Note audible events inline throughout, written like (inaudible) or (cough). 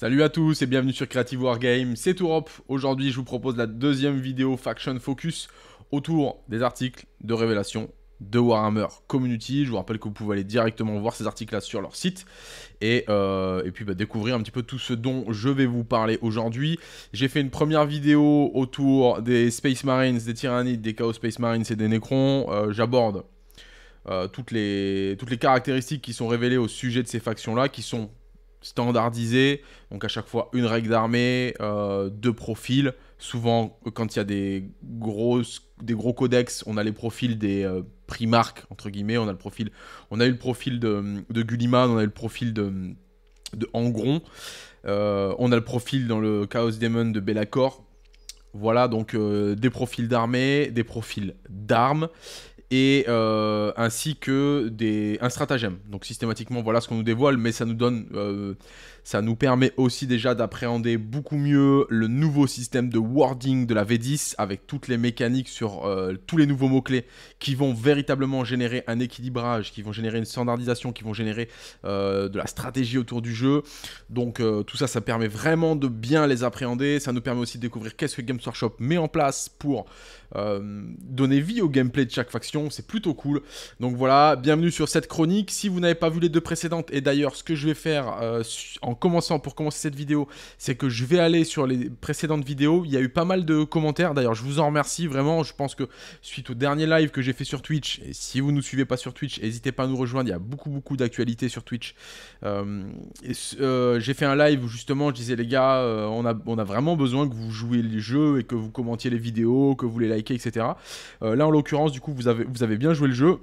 Salut à tous et bienvenue sur Creative Wargame, c'est Tourop. Aujourd'hui, je vous propose la deuxième vidéo Faction Focus autour des articles de révélation de Warhammer Community. Je vous rappelle que vous pouvez aller directement voir ces articles-là sur leur site et, euh, puis bah, découvrir un petit peu tout ce dont je vais vous parler aujourd'hui. J'ai fait une première vidéo autour des Space Marines, des Tyrannides, des Chaos Space Marines et des Necrons. Euh, j'aborde euh, toutes, les, toutes les caractéristiques qui sont révélées au sujet de ces factions-là, qui sont standardisé, donc à chaque fois une règle d'armée, euh, deux profils. Souvent, quand il y a des, grosses, des gros codex, on a les profils des Primark, euh, primarques, entre guillemets. On a, le profil, on a eu le profil de, de Gulliman, on a eu le profil de, de Angron, euh, on a le profil dans le Chaos Demon de Bellacor. Voilà, donc des profils d'armée, des profils d'armes et euh, ainsi que des, un stratagème. Donc systématiquement, voilà ce qu'on nous dévoile, mais ça nous donne, euh, ça nous permet aussi déjà d'appréhender beaucoup mieux le nouveau système de wording de la V10 avec toutes les mécaniques sur euh, tous les nouveaux mots-clés qui vont véritablement générer un équilibrage, qui vont générer une standardisation, qui vont générer euh, de la stratégie autour du jeu. Donc euh, tout ça, ça permet vraiment de bien les appréhender. Ça nous permet aussi de découvrir qu'est-ce que Games Workshop met en place pour donner vie au gameplay de chaque faction. C'est plutôt cool. Donc voilà, bienvenue sur cette chronique. Si vous n'avez pas vu les deux précédentes, et d'ailleurs ce que je vais faire en commençant, pour commencer cette vidéo, c'est que je vais aller sur les précédentes vidéos. Il y a eu pas mal de commentaires. D'ailleurs, je vous en remercie vraiment. Je pense que suite au dernier live que j'ai fait sur Twitch, et si vous ne nous suivez pas sur Twitch, n'hésitez pas à nous rejoindre. Il y a beaucoup, beaucoup d'actualités sur Twitch. Euh, euh, j'ai fait un live où justement, je disais, les gars, euh, on, a, on a vraiment besoin que vous jouiez les jeux et que vous commentiez les vidéos, que vous les likez, etc. là, en l'occurrence, du coup, vous avez, vous avez bien joué le jeu.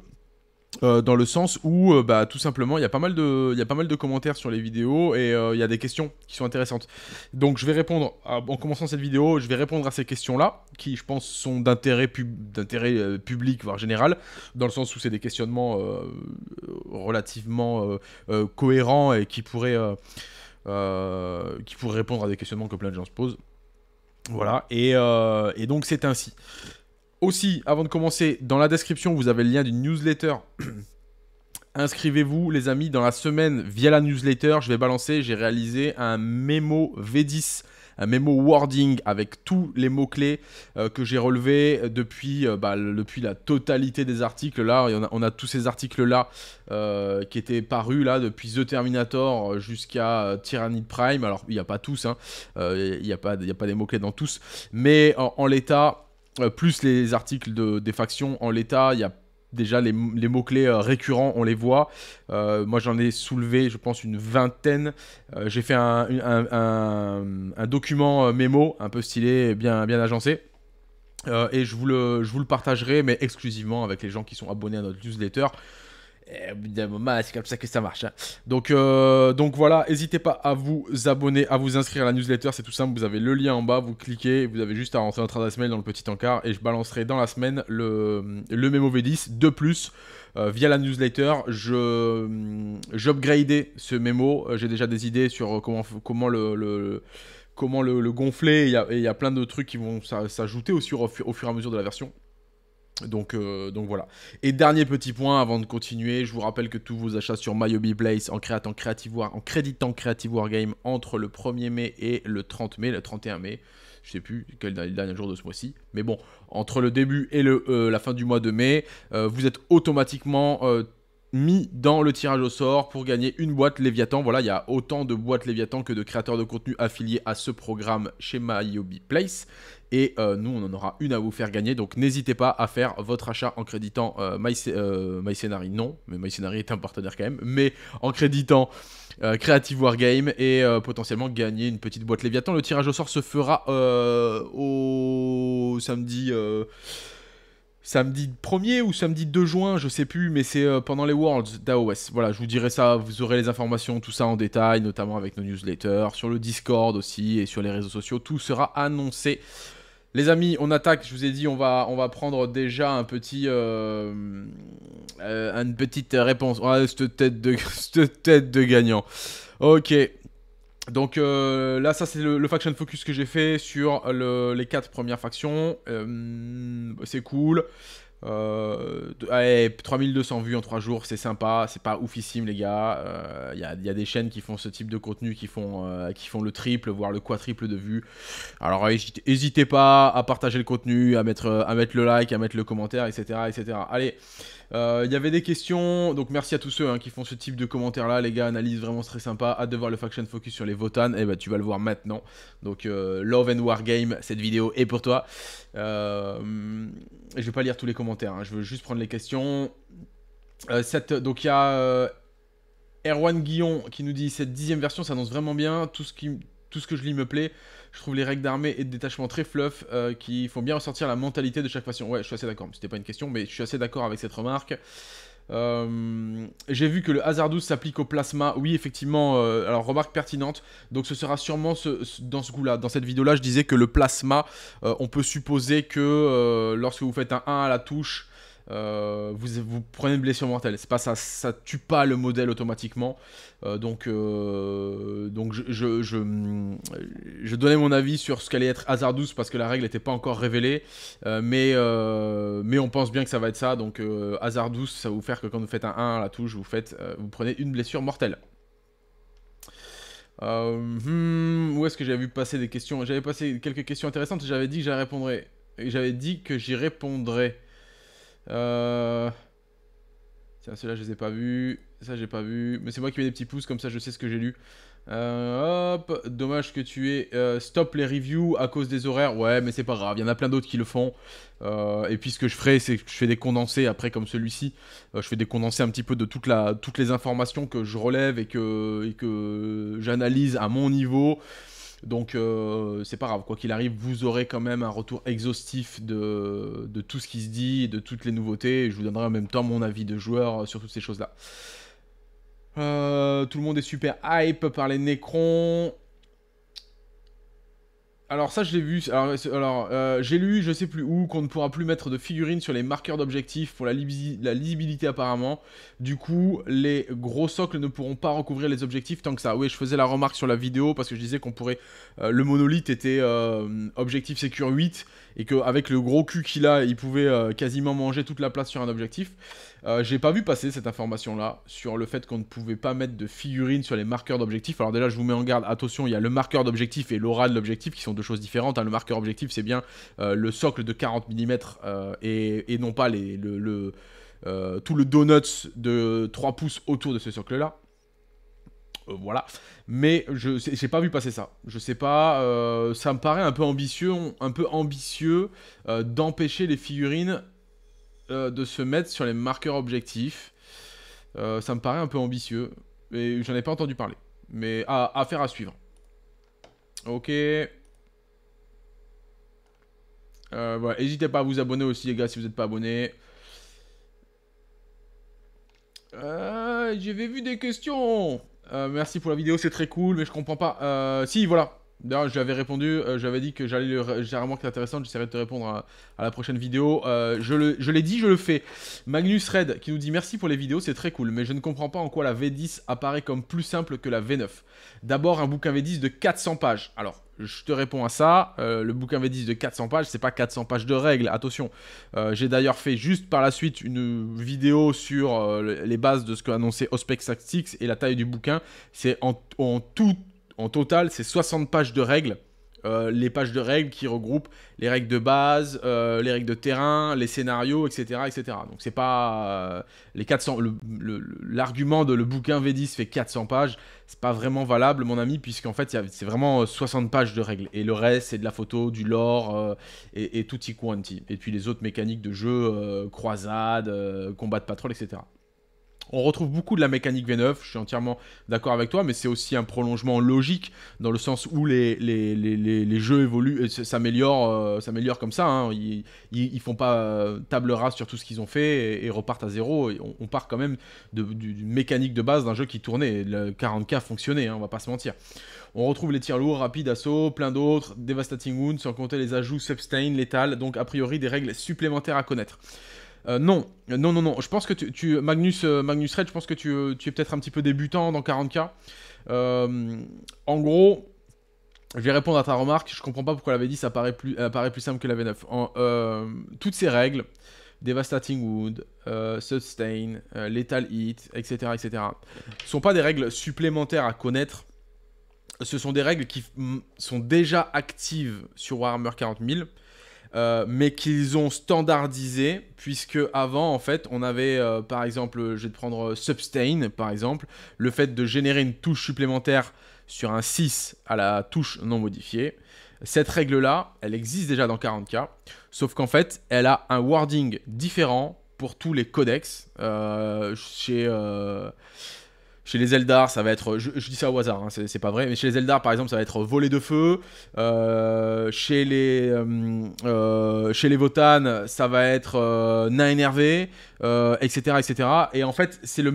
Euh, dans le sens où, euh, bah, tout simplement, il y a pas mal de, commentaires sur les vidéos et euh, il y a des questions qui sont intéressantes. Donc, je vais répondre en commençant cette vidéo, je vais répondre à ces questions-là qui, je pense, sont d'intérêt public voire général, dans le sens où c'est des questionnements relativement cohérents et qui pourraient, qui répondre à des questionnements que plein de gens se posent. Voilà, et, et donc c'est ainsi. Aussi, avant de commencer, dans la description, vous avez le lien d'une newsletter. (clears throat) Inscrivez-vous, les amis, dans la semaine via la newsletter. Je vais balancer, j'ai réalisé un mémo V10 un mémo wording avec tous les mots-clés euh, que j'ai relevés depuis, euh, bah, depuis la totalité des articles. Là, on a, tous ces articles-là euh, qui étaient parus là, depuis The Terminator jusqu'à Tyranny Prime. Alors, il n'y a pas tous, hein. il n'y a, a, pas des mots-clés dans tous, mais en l'état, euh, plus les articles de, des factions en l'état, il y a déjà les, mots-clés euh, récurrents, on les voit. Euh, moi, j'en ai soulevé, je pense, une vingtaine. j'ai fait un, document mémo, un peu stylé, bien, bien agencé. et je vous, le, je vous le partagerai, mais exclusivement avec les gens qui sont abonnés à notre newsletter. Eh, au bout d'un moment, c'est comme ça que ça marche. Hein. Donc, euh, donc voilà, n'hésitez pas à vous abonner, à vous inscrire à la newsletter, c'est tout simple. Vous avez le lien en bas, vous cliquez, vous avez juste à rentrer notre adresse semaine dans le petit encart et je balancerai dans la semaine le, le mémo V10 de plus. Euh, via la newsletter, je j'upgradais ce mémo. Euh, j'ai déjà des idées sur comment comment le, comment le, gonfler. Il y, a, il y, a, plein de trucs qui vont s'ajouter aussi au fur et à mesure de la version. Donc, euh, donc voilà. Et dernier petit point avant de continuer, je vous rappelle que tous vos achats sur MyObi Place en Creative War, en créditant Creative Wargame entre le 1er mai et le 30 mai, le 31 mai, je sais plus quel est le dernier jour de ce mois-ci, mais bon, entre le début et le, euh, la fin du mois de mai, euh, vous êtes automatiquement mis dans le tirage au sort pour gagner une boîte Léviathan. Voilà, il y a autant de boîtes Léviathan que de créateurs de contenu affiliés à ce programme chez MyObi Place. Et euh, nous, on en aura une à vous faire gagner. Donc n'hésitez pas à faire votre achat en créditant euh, euh non, mais MyScenary est un partenaire quand même, mais en créditant euh, Creative Wargame et potentiellement gagner une petite boîte Léviathan. Le tirage au sort se fera au samedi samedi 1er ou samedi 2 juin, je sais plus, mais c'est pendant les Worlds d'AOS. Voilà, je vous dirai ça, vous aurez les informations, tout ça en détail, notamment avec nos newsletters, sur le Discord aussi et sur les réseaux sociaux. Tout sera annoncé les amis, on attaque. Je vous ai dit, on va, on va prendre déjà un petit, euh, euh, une petite réponse. à cette tête de, (laughs) cette tête de gagnant. Ok. Donc euh, là, ça c'est le, faction focus que j'ai fait sur les quatre premières factions. c'est cool. Euh, allez, 3200 vues en 3 jours, c'est sympa, c'est pas oufissime les gars. Il euh, y, a des chaînes qui font ce type de contenu, qui font, euh, qui font le triple, voire le quadruple de vues. Alors n'hésitez pas à partager le contenu, à mettre, à mettre le like, à mettre le commentaire, etc. etc. Allez, euh, il y avait des questions, donc merci à tous ceux hein, qui font ce type de commentaires là, les gars, analyse vraiment très sympa, hâte de voir le faction focus sur les Votan, et eh bah ben, tu vas le voir maintenant. Donc euh, Love and War Game, cette vidéo est pour toi. Euh, je vais pas lire tous les commentaires, hein, je veux juste prendre les questions. Cette, donc il y a Erwan Guillon qui nous dit cette dixième version s'annonce vraiment bien, tout ce, qui, tout ce que je lis me plaît. Je trouve les règles d'armée et de détachement très fluff euh, qui font bien ressortir la mentalité de chaque faction. Ouais, je suis assez d'accord, c'était pas une question, mais je suis assez d'accord avec cette remarque. Euh, j'ai vu que le hasard 12 s'applique au plasma. Oui, effectivement, euh, alors remarque pertinente. Donc ce sera sûrement dans ce goût-là. Dans cette vidéo-là, je disais que le plasma, on peut supposer que lorsque vous faites un 1 à la touche, euh, vous, vous prenez une blessure mortelle. C'est pas ça, ça tue pas le modèle automatiquement. Euh, donc, euh, donc je, je, donnais mon avis sur ce qu'allait être hasard 12 parce que la règle n'était pas encore révélée, mais mais on pense bien que ça va être ça. Donc hasard 12, ça va vous faire que quand vous faites un 1 à la touche, vous faites, vous prenez une blessure mortelle. Hmm, où est-ce que j'avais vu passer des questions J'avais passé quelques questions intéressantes j'avais dit que j'y Et j'avais dit que j'y répondrais. Euh... Tiens, ceux-là, je les ai pas vus. Ça, j'ai pas vu. Mais c'est moi qui mets des petits pouces, comme ça, je sais ce que j'ai lu. Euh, hop, dommage que tu aies euh, stop les reviews à cause des horaires. Ouais, mais c'est pas grave, il y en a plein d'autres qui le font. Euh, et puis ce que je ferai, c'est que je fais des condensés après, comme celui-ci. je fais des condensés un petit peu de toute la, toutes les informations que je relève et que, et que j'analyse à mon niveau. Donc euh, c'est pas grave, quoi qu'il arrive, vous aurez quand même un retour exhaustif de, de tout ce qui se dit, de toutes les nouveautés, et je vous donnerai en même temps mon avis de joueur euh, sur toutes ces choses-là. Euh, tout le monde est super hype par les Necrons alors ça, je l'ai vu. Alors, euh, j'ai lu, je sais plus où, qu'on ne pourra plus mettre de figurines sur les marqueurs d'objectifs pour la, lisibilité apparemment. Du coup, les gros socles ne pourront pas recouvrir les objectifs tant que ça. Oui, je faisais la remarque sur la vidéo parce que je disais qu'on pourrait. Euh, le monolithe était euh, objectif Secure 8 et qu'avec le gros cul qu'il a, il pouvait quasiment manger toute la place sur un objectif. Euh, j'ai pas vu passer cette information-là sur le fait qu'on ne pouvait pas mettre de figurines sur les marqueurs d'objectifs. Alors déjà, je vous mets en garde, attention, il y a le marqueur d'objectif et l'aura de l'objectif qui sont deux choses différentes. Hein. Le marqueur objectif, c'est bien euh, le socle de 40 mm euh, et, non pas le, tout le donuts de 3 pouces autour de ce socle-là. Voilà, mais je j'ai pas vu passer ça. Je sais pas, ça me paraît un peu ambitieux, un peu ambitieux d'empêcher les figurines euh, de se mettre sur les marqueurs objectifs. Euh, ça me paraît un peu ambitieux. Et j'en ai pas entendu parler. Mais à, faire à suivre. Ok. Euh, voilà, n'hésitez pas à vous abonner aussi, les gars, si vous n'êtes pas abonné. J'avais vu des questions. merci pour la vidéo, c'est très cool, mais je comprends pas. si, voilà. D'ailleurs, j'avais répondu, euh, j'avais dit que j'allais le j'ai remarqué intéressant, j'essaierai de te répondre à, la prochaine vidéo. Euh, je l'ai dit, je le fais. Magnus Red qui nous dit merci pour les vidéos, c'est très cool, mais je ne comprends pas en quoi la V10 apparaît comme plus simple que la V9. D'abord, un bouquin V10 de 400 pages. Alors, je te réponds à ça. Euh, le bouquin V10 de 400 pages, c'est pas 400 pages de règles, attention. j'ai d'ailleurs fait juste par la suite une vidéo sur les bases de ce qu'a annoncé Ospec Tactics et la taille du bouquin. C'est en, en tout en total, c'est 60 pages de règles. Euh, les pages de règles qui regroupent les règles de base, euh, les règles de terrain, les scénarios, etc. etc. Donc c'est pas... Euh, les 400... L'argument de le bouquin V10 fait 400 pages, c'est pas vraiment valable, mon ami, puisqu'en fait, c'est vraiment 60 pages de règles. Et le reste, c'est de la photo, du lore, et, tout y quanti. Et puis les autres mécaniques de jeu, croisade, combat de patrouille, etc. On retrouve beaucoup de la mécanique V9, je suis entièrement d'accord avec toi, mais c'est aussi un prolongement logique dans le sens où les, les, jeux évoluent, euh, euh, s'améliorent, comme ça. Hein. Ils, ne font pas euh, table rase sur tout ce qu'ils ont fait et, repartent à zéro. on, part quand même d'une mécanique de base d'un jeu qui tournait. Le 40K fonctionnait, hein, on va pas se mentir. On retrouve les tirs lourds, rapides, assaut, plein d'autres, devastating wounds, sans compter les ajouts Substain, létal, donc a priori des règles supplémentaires à connaître. Euh, non, non, non, non. Je pense que tu, Magnus, euh, Magnus Red, je pense que euh, tu, es peut-être un petit peu débutant dans 40K. en gros, je vais répondre à ta remarque. Je comprends pas pourquoi la V10 apparaît plus, apparaît plus simple que la V9. toutes ces règles, Devastating Wood, Sustain, Lethal Hit, etc., etc., sont pas des règles supplémentaires à connaître. Ce sont des règles qui sont déjà actives sur Warhammer 40 000 euh, mais qu'ils ont standardisé, puisque avant, en fait, on avait, euh, par exemple, je vais te prendre euh, Substain, par exemple, le fait de générer une touche supplémentaire sur un 6 à la touche non modifiée. Cette règle-là, elle existe déjà dans 40K, sauf qu'en fait, elle a un wording différent pour tous les codex. chez, chez les Eldar, ça va être. Je, dis ça au hasard, hein, c'est pas vrai, mais chez les Eldar, par exemple, ça va être volé de feu. Euh, chez les. Euh, euh, chez les Votan, ça va être nain énervé, etc., etc. Et en fait, c'est le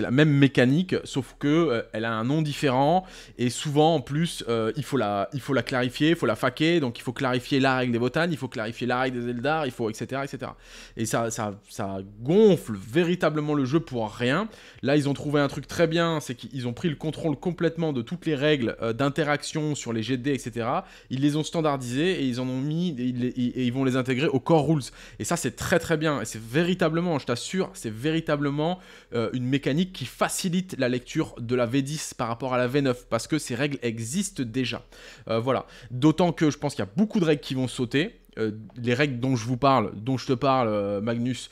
la même mécanique, sauf que elle a un nom différent. Et souvent, en plus, il, faut la, il faut la clarifier, il faut la faquer. Donc, il faut clarifier la règle des Votan, il faut clarifier la règle des Eldar, il faut. etc. etc. Et ça, ça, ça gonfle véritablement le jeu pour rien. Là, ils ont trouvé un truc très bien, c'est qu'ils ont pris le contrôle complètement de toutes les règles euh, d'interaction sur les GD, etc. Ils les ont standardisées et ils en ont mis et ils, vont les intégrer au core rules. Et ça, c'est très très bien. Et c'est véritablement, je t'assure, c'est véritablement euh, une mécanique qui facilite la lecture de la V10 par rapport à la V9 parce que ces règles existent déjà. Euh, voilà. D'autant que je pense qu'il y a beaucoup de règles qui vont sauter. les règles dont je vous parle, dont je te parle, Magnus,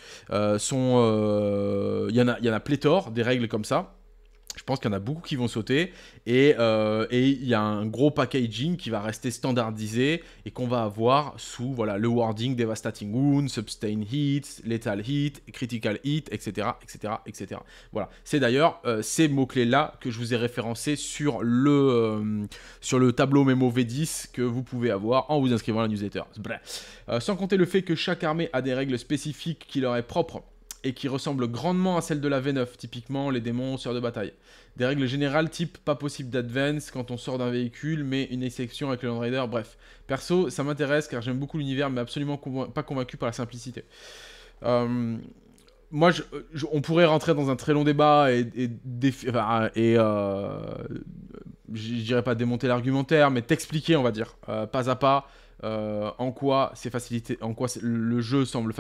sont. Il y, y en a pléthore, des règles comme ça je pense qu'il y en a beaucoup qui vont sauter. Euh, et il y a un gros packaging qui va rester standardisé et qu'on va avoir sous voilà, le wording Devastating Wound, Sustain Heat, Lethal Heat, Critical Hit, etc. etc., etc. Voilà. C'est d'ailleurs euh, ces mots-clés-là que je vous ai référencés sur le, euh, sur le tableau memo V10 que vous pouvez avoir en vous inscrivant à la newsletter. sans compter le fait que chaque armée a des règles spécifiques qui leur est propre et qui ressemble grandement à celle de la V9, typiquement les démons sur de bataille. Des règles générales type pas possible d'advance quand on sort d'un véhicule, mais une exception avec le Land Raider, bref. Perso, ça m'intéresse car j'aime beaucoup l'univers, mais absolument pas convaincu par la simplicité. Euh, moi, on pourrait rentrer dans un très long débat et, et, euh, je dirais pas démonter l'argumentaire, mais t'expliquer, on va dire, euh, pas à pas, euh, en quoi c'est facilité, en quoi le jeu semble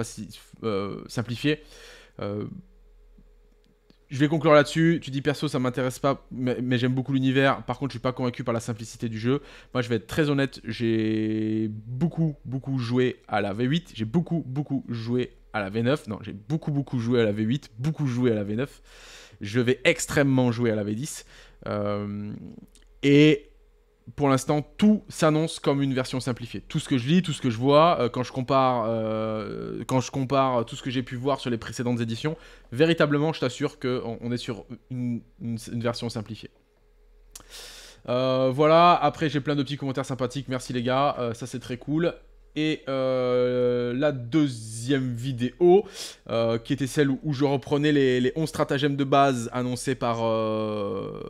euh, simplifié. Euh, je vais conclure là-dessus. Tu dis perso, ça m'intéresse pas, mais, j'aime beaucoup l'univers. Par contre, je suis pas convaincu par la simplicité du jeu. Moi, je vais être très honnête, j'ai beaucoup, beaucoup joué à la V8. J'ai beaucoup, beaucoup joué à la V9. Non, j'ai beaucoup, beaucoup joué à la V8, beaucoup joué à la V9. Je vais extrêmement jouer à la V10. et pour l'instant, tout s'annonce comme une version simplifiée. Tout ce que je lis, tout ce que je vois, euh, quand, je compare, euh, quand je compare tout ce que j'ai pu voir sur les précédentes éditions, véritablement, je t'assure qu'on est sur une, version simplifiée. Euh, voilà, après j'ai plein de petits commentaires sympathiques, merci les gars, ça c'est très cool et euh, la deuxième vidéo, euh, qui était celle où, je reprenais les, 11 stratagèmes de base annoncés par, euh,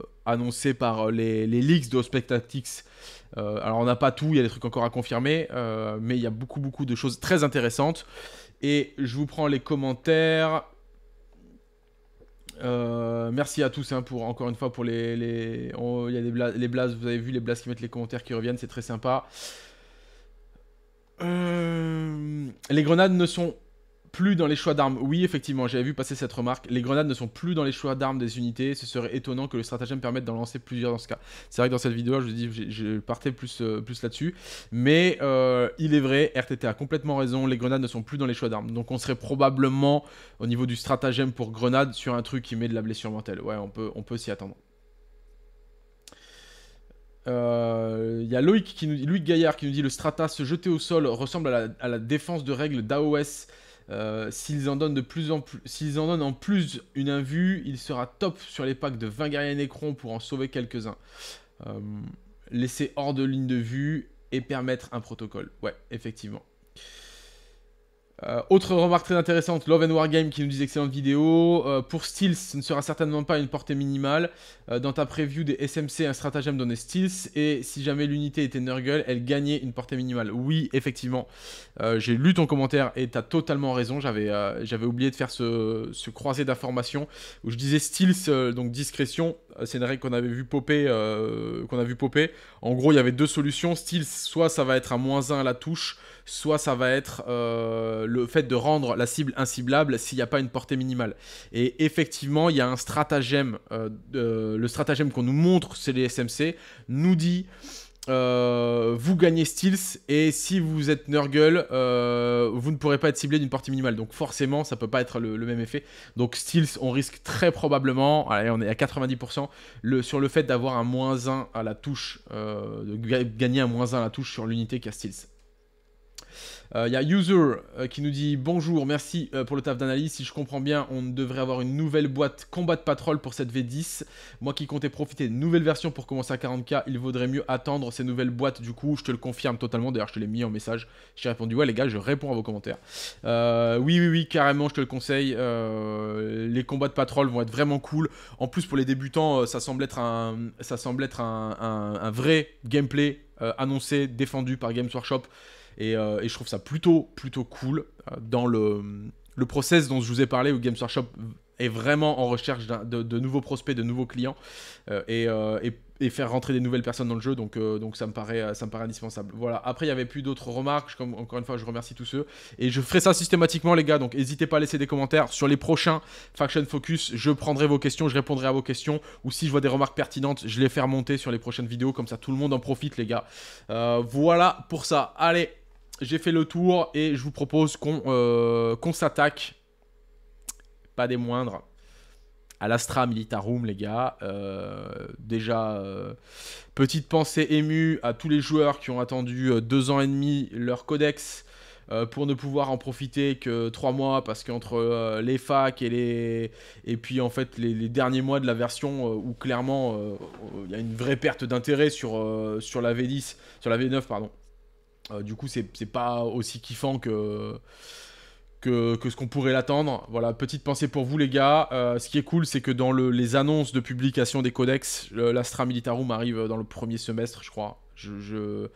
par les, leaks de Ospectatics. alors on n'a pas tout, il y a des trucs encore à confirmer, mais il y a beaucoup beaucoup de choses très intéressantes. Et je vous prends les commentaires. merci à tous hein, pour encore une fois pour les les, les blazes, vous avez vu les blazes qui mettent les commentaires qui reviennent, c'est très sympa. Euh, les grenades ne sont plus dans les choix d'armes. Oui, effectivement, j'avais vu passer cette remarque. Les grenades ne sont plus dans les choix d'armes des unités. Ce serait étonnant que le stratagème permette d'en lancer plusieurs dans ce cas. C'est vrai que dans cette vidéo, je, dis, je partais plus, euh, plus là-dessus. Mais euh, il est vrai, RTT a complètement raison. Les grenades ne sont plus dans les choix d'armes. Donc on serait probablement au niveau du stratagème pour grenades sur un truc qui met de la blessure mentale. Ouais, on peut, on peut s'y attendre. Il euh, y a Loïc, qui nous, Gaillard qui nous dit le Strata se jeter au sol ressemble à la, défense de règles d'AOS. Euh, s'ils en donnent de plus en plus, s'ils en donnent en plus une invue, il sera top sur les packs de 20 guerriers Necron pour en sauver quelques-uns. Euh, laisser hors de ligne de vue et permettre un protocole. Ouais, effectivement. Euh, autre remarque très intéressante, Love and Wargame qui nous dit excellente vidéo. Euh, pour Steels, ce ne sera certainement pas une portée minimale. Euh, dans ta preview des SMC, un stratagème donnait Steels. Et si jamais l'unité était Nurgle, elle gagnait une portée minimale. Oui, effectivement. J'ai lu ton commentaire et tu as totalement raison. J'avais oublié de faire ce, ce croisé d'informations où je disais Steels, donc discrétion. C'est une règle qu'on avait vu popper. qu'on a vu popper. En gros, il y avait deux solutions. Steels, soit ça va être à moins 1 à la touche soit ça va être euh, le fait de rendre la cible inciblable s'il n'y a pas une portée minimale. Et effectivement, il y a un stratagème, euh, le stratagème qu'on nous montre, c'est les SMC, nous dit... Euh, vous gagnez Steals et si vous êtes Nurgle, vous ne pourrez pas être ciblé d'une portée minimale. Donc forcément, ça peut pas être le, même effet. Donc Steals, on risque très probablement, allez, on est à 90%, sur le fait d'avoir un moins 1 à la touche, de gagner un moins 1 à la touche sur l'unité qu'a euh, il y a User euh, qui nous dit bonjour, merci euh, pour le taf d'analyse. Si je comprends bien, on devrait avoir une nouvelle boîte combat de patrol pour cette V10. Moi qui comptais profiter d'une nouvelle version pour commencer à 40k, il vaudrait mieux attendre ces nouvelles boîtes. Du coup, je te le confirme totalement. D'ailleurs, je te l'ai mis en message. J'ai répondu ouais les gars, je réponds à vos commentaires. oui, oui, oui, carrément, je te le conseille. les combats de patrol vont être vraiment cool. En plus, pour les débutants, ça semble être un, ça semble être un vrai gameplay annoncé, défendu par Games Workshop. Euh, et, je trouve ça plutôt, plutôt cool euh, dans le, process dont je vous ai parlé où Games Workshop est vraiment en recherche de, nouveaux prospects, de nouveaux clients euh, et, faire rentrer des nouvelles personnes dans le jeu. Donc, donc ça, me paraît, ça me paraît indispensable. Voilà. Après, il n'y avait plus d'autres remarques. encore une fois, je remercie tous ceux. Et je ferai ça systématiquement, les gars. Donc n'hésitez pas à laisser des commentaires. Sur les prochains Faction Focus, je prendrai vos questions, je répondrai à vos questions. Ou si je vois des remarques pertinentes, je les ferai remonter sur les prochaines vidéos. Comme ça, tout le monde en profite, les gars. voilà pour ça. Allez, j'ai fait le tour et je vous propose qu'on euh, qu'on s'attaque, pas des moindres, à l'Astra Militarum, les gars. Euh, déjà, euh, petite pensée émue à tous les joueurs qui ont attendu deux ans et demi leur codex pour ne pouvoir en profiter que trois mois parce qu'entre les facs et les et puis en fait les, les derniers mois de la version où clairement il y a une vraie perte d'intérêt sur sur la V10 sur la V9 pardon euh, du coup, c'est pas aussi kiffant que, que, ce qu'on pourrait l'attendre. Voilà, petite pensée pour vous, les gars. Euh, ce qui est cool, c'est que dans les annonces de publication des codex, l'Astra Militarum arrive dans le premier semestre, je crois. Je.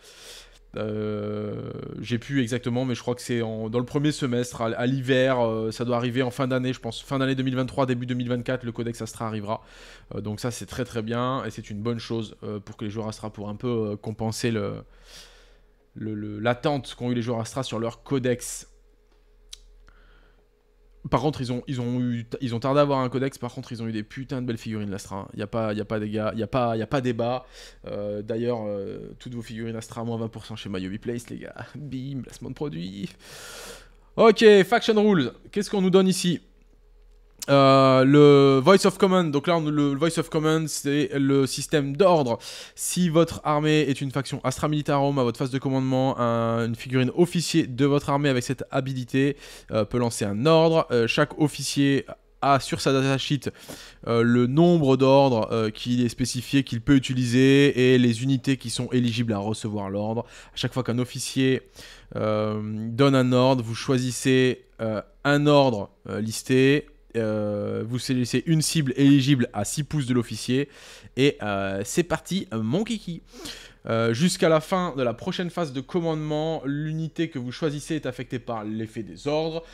Euh, j'ai pu exactement, mais je crois que c'est dans le premier semestre, à, l'hiver, ça doit arriver en fin d'année, je pense, fin d'année 2023, début 2024, le Codex Astra arrivera. donc ça, c'est très très bien, et c'est une bonne chose pour que les joueurs Astra pour un peu compenser le, l'attente le, qu'ont eu les joueurs Astra sur leur codex. Par contre, ils ont, ils ont, eu, ils ont tardé à avoir un codex. Par contre, ils ont eu des putains de belles figurines l'Astra. Il n'y a pas, a pas a pas, débat. Euh, d'ailleurs, euh, toutes vos figurines Astra, moins 20% chez My Place, les gars. (laughs) Bim, placement de produit. Ok, Faction Rules. Qu'est-ce qu'on nous donne ici euh, le Voice of Command, donc là, le Voice of Command, c'est le système d'ordre. Si votre armée est une faction Astra Militarum, à votre phase de commandement, une figurine officier de votre armée avec cette habilité euh, peut lancer un ordre. Euh, chaque officier a sur sa data sheet le nombre d'ordres qui est spécifié qu'il peut utiliser et les unités qui sont éligibles à recevoir l'ordre. À chaque fois qu'un officier donne un ordre, vous choisissez un ordre listé euh, vous sélectionnez une cible éligible à 6 pouces de l'officier. Et euh, c'est parti, mon kiki. Euh, jusqu'à la fin de la prochaine phase de commandement, l'unité que vous choisissez est affectée par l'effet des ordres.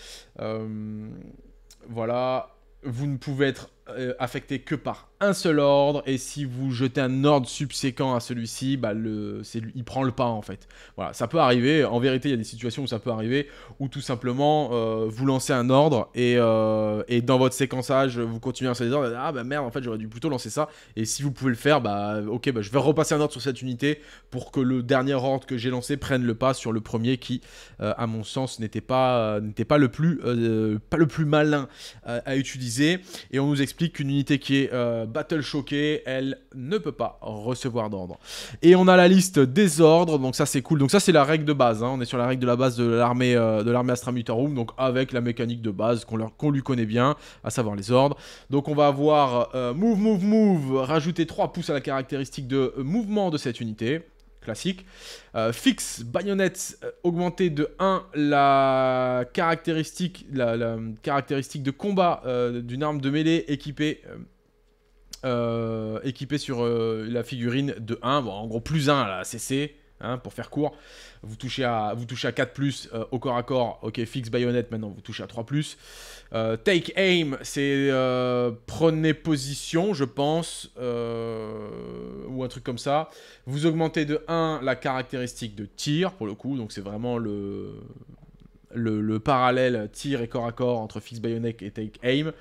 voilà, vous ne pouvez être affecté que par un seul ordre et si vous jetez un ordre subséquent à celui-ci, bah le, il prend le pas en fait. Voilà, ça peut arriver. En vérité, il y a des situations où ça peut arriver où tout simplement euh, vous lancez un ordre euh, et, dans votre séquençage vous continuez à lancer des ordres. Ah bah merde, en fait j'aurais dû plutôt lancer ça. Et si vous pouvez le faire, bah ok, bah, je vais repasser un ordre sur cette unité pour que le dernier ordre que j'ai lancé prenne le pas sur le premier qui, euh, à mon sens, n'était pas n'était pas le pas le plus malin à utiliser. Et on nous explique qu'une unité qui est Battle choquée, elle ne peut pas recevoir d'ordre. Et on a la liste des ordres, donc ça c'est cool. Donc ça c'est la règle de base, hein. on est sur la règle de la base de l'armée euh, de l'armée Astra donc avec la mécanique de base qu'on lui connaît bien, à savoir les ordres. Donc on va avoir euh, move, move, move, rajouter 3 pouces à la caractéristique de mouvement de cette unité classique. Fix, euh, fixe, baïonnette, de 1 la caractéristique, la, caractéristique de combat d'une arme de mêlée équipée euh, équipé sur euh, la figurine de 1, en gros plus 1 à la CC, hein, pour faire court. Vous touchez à, vous à 4 plus euh, au corps à corps, ok, fixe baïonnette, maintenant vous touchez à 3 plus. take aim, c'est prenez position, je pense, ou un truc comme ça. Vous augmentez de 1 la caractéristique de tir, pour le coup, donc c'est vraiment le. Le, parallèle tir et corps à corps entre fixe baïonnette et take aim.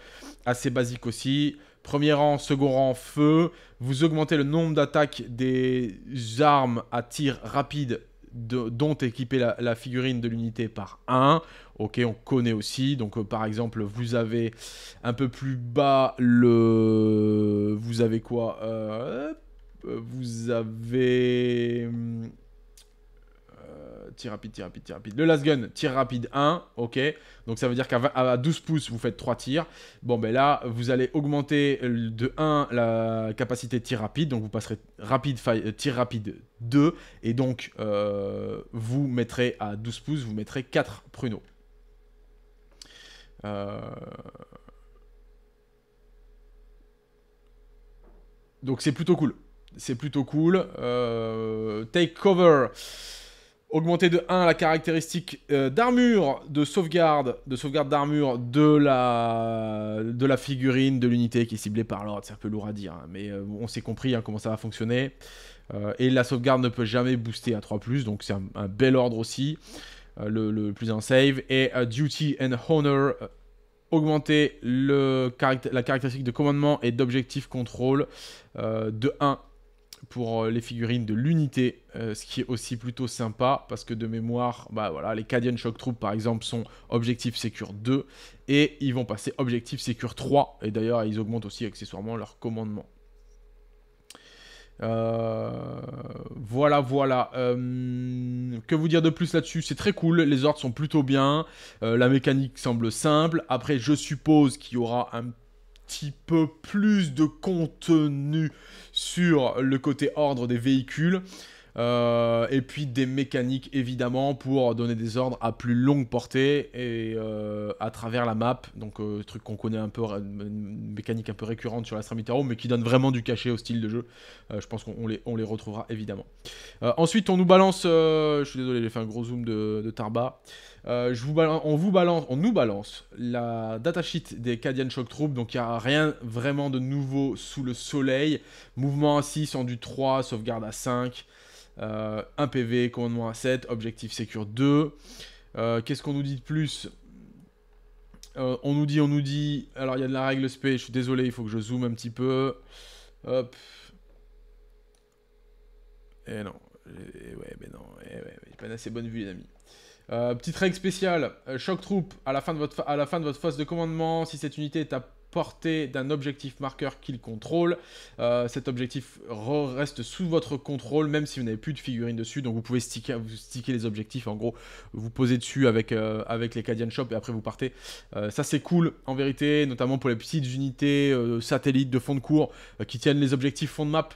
Assez basique aussi. Premier rang, second rang, feu. Vous augmentez le nombre d'attaques des armes à tir rapide dont équiper la, la, figurine de l'unité par 1. Ok, on connaît aussi. Donc, euh, par exemple, vous avez un peu plus bas le... Vous avez quoi euh, euh, Vous avez... Hmm, tir rapide, tir rapide, tir rapide. Le last gun, tir rapide 1, ok. Donc ça veut dire qu'à 12 pouces, vous faites 3 tirs. Bon, ben là, vous allez augmenter euh, de 1 la capacité de tir rapide. Donc vous passerez rapide, euh, tir rapide 2. Et donc, euh, vous mettrez à 12 pouces, vous mettrez 4 pruneaux. Donc c'est plutôt cool. C'est plutôt cool. Take cover. Augmenter de 1 la caractéristique euh, d'armure, de sauvegarde, de sauvegarde d'armure de la, de la figurine, de l'unité qui est ciblée par l'ordre. C'est un peu lourd à dire, hein, mais euh, on s'est compris hein, comment ça va fonctionner. Euh, et la sauvegarde ne peut jamais booster à 3+, donc c'est un, bel ordre aussi. Le, plus un save. Et Duty and Honor, augmenter le la caractéristique de commandement et d'objectif contrôle de 1 pour euh, les figurines de l'unité, euh, ce qui est aussi plutôt sympa parce que de mémoire, bah voilà, les Cadian Shock Troops par exemple sont objectif Secure 2 et ils vont passer objectif Secure 3 et d'ailleurs ils augmentent aussi accessoirement leur commandement. Euh, voilà, voilà. que vous dire de plus là-dessus C'est très cool, les ordres sont plutôt bien, la mécanique semble simple. Après, je suppose qu'il y aura un petit peu plus de contenu sur le côté ordre des véhicules. Euh, et puis des mécaniques évidemment pour donner des ordres à plus longue portée et euh, à travers la map. Donc euh, truc qu'on connaît un peu, une mécanique un peu récurrente sur l'Astra Mitaro, mais qui donne vraiment du cachet au style de jeu. je pense qu'on les, retrouvera évidemment. ensuite on nous balance, je suis désolé j'ai fait un gros zoom de, de Tarba. Euh, on vous balance, on nous balance la datasheet des Cadian Shock Troop, donc il n'y a rien vraiment de nouveau sous le soleil. Mouvement à 6, du 3, sauvegarde à 5, 1 PV, commandement à 7, objectif secure 2. Euh, qu'est-ce qu'on nous dit de plus euh, On nous dit, on nous dit, alors il y a de la règle SP, je suis désolé, il faut que je zoome un petit peu. Hop. Et eh non, et eh, eh ouais, mais non, et ouais, pas une assez bonne vue les amis. Euh, petite règle spéciale, euh, choc troupe à la, fin de votre à la fin de votre phase de commandement, si cette unité est à portée d'un objectif marqueur qu'il contrôle, euh, cet objectif reste sous votre contrôle même si vous n'avez plus de figurine dessus, donc vous pouvez sticker, vous les objectifs, en gros vous posez dessus avec, avec les Cadian Shop et après vous partez. ça c'est cool en vérité, notamment pour les petites unités satellites de fond de cours qui tiennent les objectifs fond de map.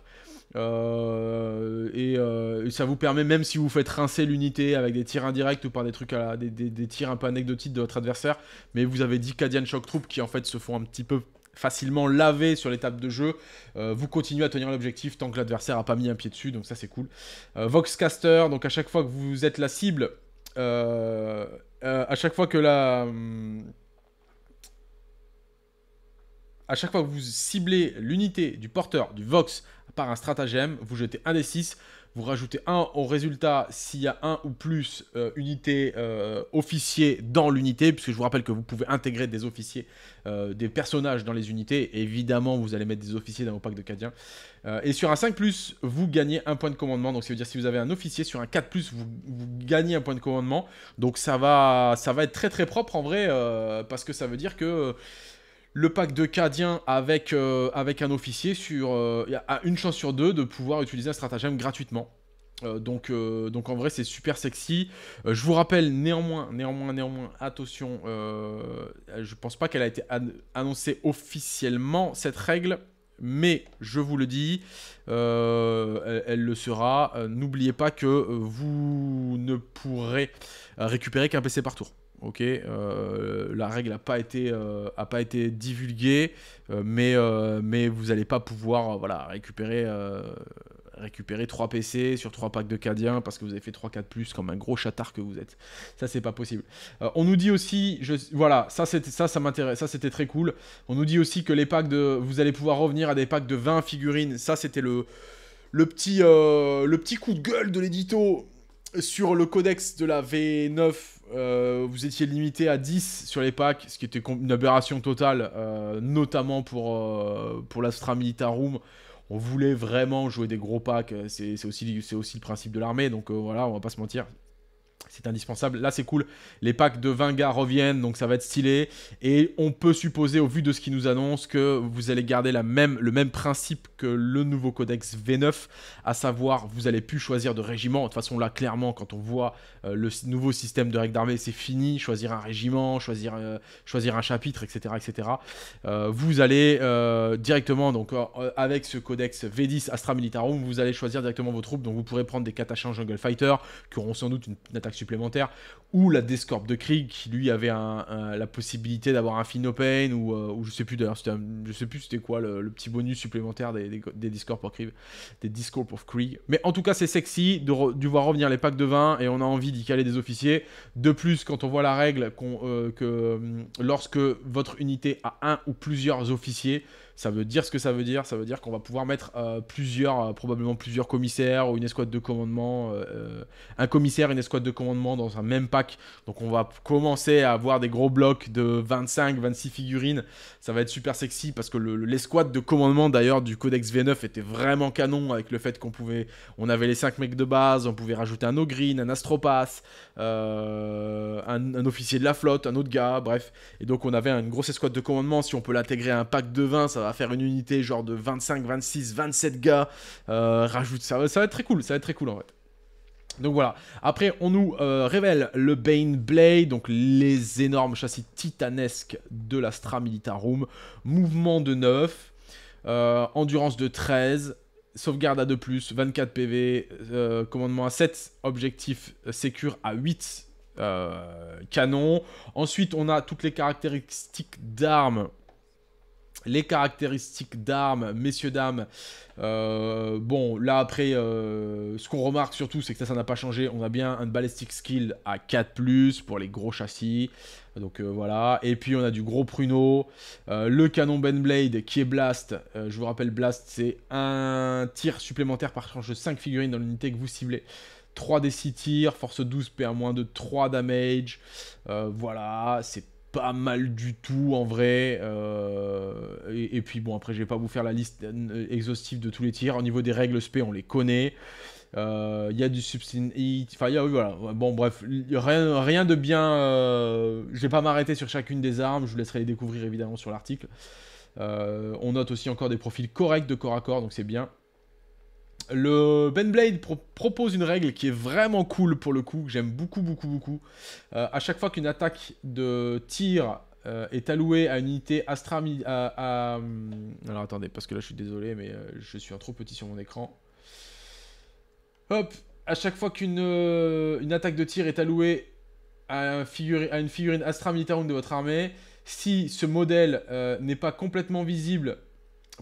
et, euh, ça vous permet, même si vous faites rincer l'unité avec des tirs indirects ou par des trucs à la, des, tirs un peu anecdotiques de votre adversaire, mais vous avez 10 Cadian Shock Troop qui en fait se font un petit peu facilement laver sur l'étape de jeu. Euh, vous continuez à tenir l'objectif tant que l'adversaire n'a pas mis un pied dessus, donc ça c'est cool. Vox euh, Voxcaster, donc à chaque fois que vous êtes la cible, à chaque fois que la. À chaque fois que vous ciblez l'unité du porteur du Vox par un stratagème, vous jetez un des 6 vous rajoutez 1 au résultat s'il y a un ou plus euh, unités euh, officiers dans l'unité, puisque je vous rappelle que vous pouvez intégrer des officiers, euh, des personnages dans les unités. évidemment, vous allez mettre des officiers dans vos packs de Cadien. et sur un 5, vous gagnez un point de commandement. Donc, ça veut dire si vous avez un officier sur un 4, vous, vous gagnez un point de commandement. Donc, ça va, ça va être très très propre en vrai, parce que ça veut dire que le pack de Cadien avec, euh, avec un officier sur, euh, a une chance sur deux de pouvoir utiliser un stratagème gratuitement. Euh, donc, donc en vrai c'est super sexy. je vous rappelle néanmoins, néanmoins, néanmoins, attention, je pense pas qu'elle a été annoncée officiellement cette règle, mais je vous le dis, elle, le sera. N'oubliez pas que vous ne pourrez récupérer qu'un PC par tour ok, euh, la règle n'a pas été euh, a pas été divulguée, euh, mais mais vous n'allez pas pouvoir voilà récupérer récupérer 3 PC sur 3 packs de Cadiens parce que vous avez fait 3 4 plus comme un gros chatard que vous êtes. Ça c'est pas possible. on nous dit aussi voilà, ça c'était ça ça m'intéresse, ça c'était très cool. On nous dit aussi que les packs de vous allez pouvoir revenir à des packs de 20 figurines. Ça c'était le le petit le petit coup de gueule de l'édito sur le codex de la V9 euh, vous étiez limité à 10 sur les packs, ce qui était une aberration totale, euh, notamment pour, euh, pour l'Astra Militarum. On voulait vraiment jouer des gros packs, c'est aussi, aussi le principe de l'armée, donc voilà, on va pas se mentir. C'est indispensable. Là, c'est cool. Les packs de 20 gars reviennent, donc ça va être stylé. Et on peut supposer, au vu de ce qu'ils nous annoncent, que vous allez garder la même, le même principe que le nouveau codex V9, à savoir, vous allez plus choisir de régiment. De toute façon, là, clairement, quand on voit euh, le nouveau système de règles d'armée, c'est fini, choisir un régiment, choisir, euh, choisir un chapitre, etc. etc. Euh, vous allez directement, donc avec ce codex V10 Astra Militarum, vous allez choisir directement vos troupes, donc vous pourrez prendre des Katachan Jungle Fighter, qui auront sans doute une, attaque supplémentaire, ou la Descorp de Krieg, qui lui avait la possibilité d'avoir un Finopane, ou, ou je sais plus d'ailleurs, je sais plus c'était quoi le, petit bonus supplémentaire des, des, of Krieg, des of Krieg. Mais en tout cas, c'est sexy de, de voir revenir les packs de vin, et on a envie d'y caler des officiers. De plus, quand on voit la règle euh, que euh, lorsque votre unité a un ou plusieurs officiers, ça veut dire ce que ça veut dire. Ça veut dire qu'on va pouvoir mettre euh, plusieurs, euh, probablement plusieurs commissaires ou une escouade de commandement, euh, un commissaire, une escouade de commandement dans un même pack. Donc on va commencer à avoir des gros blocs de 25, 26 figurines. Ça va être super sexy parce que l'escouade de commandement d'ailleurs du codex V9 était vraiment canon avec le fait qu'on pouvait, on avait les 5 mecs de base, on pouvait rajouter un Ogreen, un Astropath, un, un officier de la flotte, un autre gars, bref. Et donc on avait une grosse escouade de commandement. Si on peut l'intégrer à un pack de 20, ça va faire une unité genre de 25, 26, 27 gars. Euh, rajoute ça, ça va être très cool, ça va être très cool en fait. Donc voilà. Après, on nous euh, révèle le Bane Blade, donc les énormes châssis titanesques de l'Astra Militarum. Mouvement de 9, euh, endurance de 13, sauvegarde à 2, 24 PV, commandement à 7, objectif sécure à 8 Canons Ensuite, on a toutes les caractéristiques d'armes les caractéristiques d'armes, messieurs, dames, euh, bon, là après, euh, ce qu'on remarque surtout, c'est que ça, ça n'a pas changé. On a bien un ballistic skill à 4+, pour les gros châssis, donc euh, voilà. Et puis on a du gros pruneau, le canon ben blade qui est blast. je vous rappelle, blast, c'est un tir supplémentaire par tranche de 5 figurines dans l'unité que vous ciblez. 3 des 6 tirs, force 12, moins de 3 damage. voilà, c'est pas mal du tout en vrai. Euh, et, puis bon, après, je vais pas vous faire la liste euh, exhaustive de tous les tirs. Au niveau des règles SP, on les connaît. Il euh, y a du substance. Enfin, y a, voilà. Bon, bref, rien, rien de bien. je je vais pas m'arrêter sur chacune des armes. Je vous laisserai les découvrir évidemment sur l'article. on note aussi encore des profils corrects de corps à corps, donc c'est bien. Le Benblade propose une règle qui est vraiment cool pour le coup, que j'aime beaucoup, beaucoup, beaucoup. Euh, à chaque fois qu'une attaque de tir euh, est allouée à une unité Astra... À, hum, Alors attendez, parce que là je suis désolé, mais euh, je suis un trop petit sur mon écran. Hop À chaque fois qu'une une attaque de tir est allouée à, à une figurine Astra Militarum de votre armée, si ce modèle n'est pas complètement visible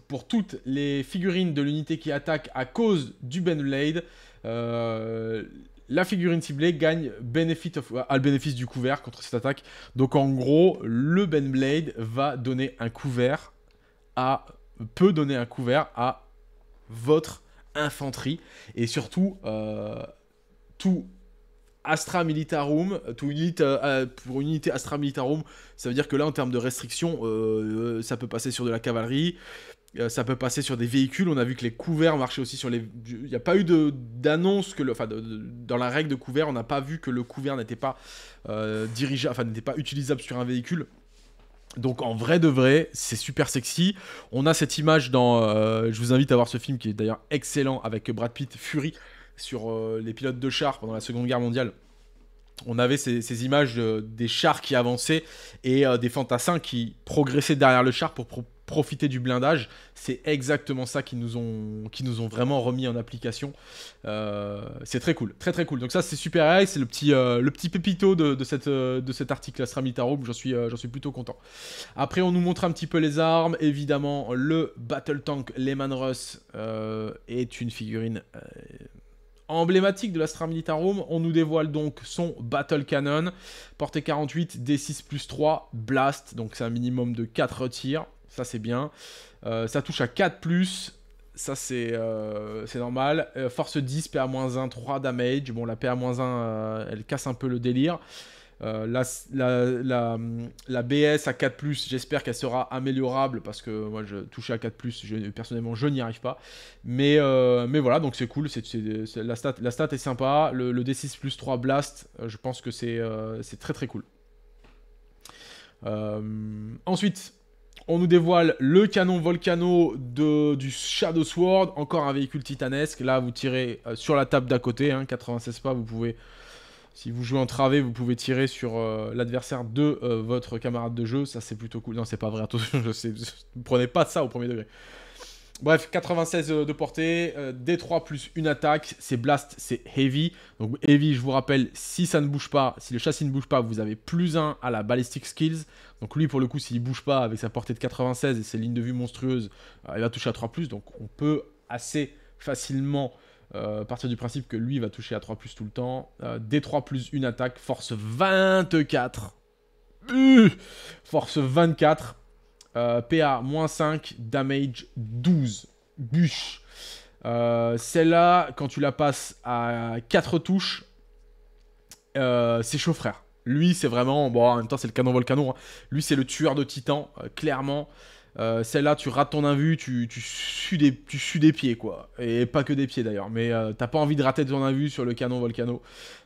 pour toutes les figurines de l'unité qui attaque à cause du Benblade. Euh, la figurine ciblée gagne benefit euh, le bénéfice du couvert contre cette attaque. Donc en gros, le Benblade va donner un couvert à peut donner un couvert à votre infanterie et surtout euh, tout Astra Militarum, tout euh, pour une unité Astra Militarum, ça veut dire que là en termes de restrictions, ça peut passer sur de la cavalerie, euh, ça peut passer sur des véhicules. On a vu que les couverts marchaient aussi sur les. Il n'y a pas eu d'annonce que le. Enfin, dans la règle de couvert, on n'a pas vu que le couvert n'était pas euh, enfin n'était pas utilisable sur un véhicule. Donc en vrai de vrai, c'est super sexy. On a cette image dans. Euh, je vous invite à voir ce film qui est d'ailleurs excellent avec Brad Pitt, Fury sur euh, les pilotes de chars pendant la Seconde Guerre mondiale on avait ces, images des chars qui avançaient et des fantassins qui progressaient derrière le char pour profiter du blindage. C'est exactement ça qui nous, ont, qui nous ont vraiment remis en application. Euh, c'est très cool, très très cool. Donc ça c'est super AI, c'est le petit, euh, le petit pépito de, cette, euh, de cet article Militarum, j'en suis, j'en suis plutôt content. Après on nous montre un petit peu les armes, évidemment le Battle Tank Lehman Russ est une figurine emblématique de l'Astra Militarum. On nous dévoile donc son Battle Cannon, portée 48, D6 plus 3, Blast, donc c'est un minimum de 4 tirs. Ça, c'est bien. Euh, ça touche à 4 Ça, c'est euh, normal. Euh, force 10, PA-1, 3 damage. Bon, la PA-1, elle casse un peu le délire. La, BS à 4+, j'espère qu'elle sera améliorable parce que moi je touche à 4+, personnellement je n'y arrive pas. Mais, mais voilà, donc c'est cool, la, stat, la stat est sympa. Le, le D6 plus 3 blast, je pense que c'est très très cool. ensuite, on nous dévoile le canon Volcano de, du Shadow Sword, encore un véhicule titanesque. Là, vous tirez euh, sur la table d'à côté, 96 hein, pas, vous pouvez... Si vous jouez en travée, vous pouvez tirer sur euh, l'adversaire de euh, votre camarade de jeu. Ça, c'est plutôt cool. Non, c'est pas vrai. Attention, (laughs) je prenez pas ça au premier degré. Bref, 96 euh, de portée, euh, D3 plus une attaque, c'est Blast, c'est Heavy. Donc Heavy, je vous rappelle, si ça ne bouge pas, si le châssis ne bouge pas, vous avez plus 1 à la Ballistic Skills. Donc lui, pour le coup, s'il bouge pas avec sa portée de 96 et ses lignes de vue monstrueuses, euh, il va toucher à 3 Donc on peut assez facilement partir du principe que lui va toucher à 3 plus tout le temps. D3 plus une attaque, force 24. force 24 euh, PA, moins 5, damage 12. Bûche. Euh, celle-là, quand tu la passes à 4 touches, euh, c'est chaud frère. Lui, c'est vraiment... Bon, en même temps, c'est le canon volcano. Hein. Lui, c'est le tueur de titan, clairement. Euh, celle-là, tu rates ton invue, tu, tu, sues des, tu des pieds, quoi. Et pas que des pieds d'ailleurs, mais euh, t'as pas envie de rater ton invu sur le canon Volcano.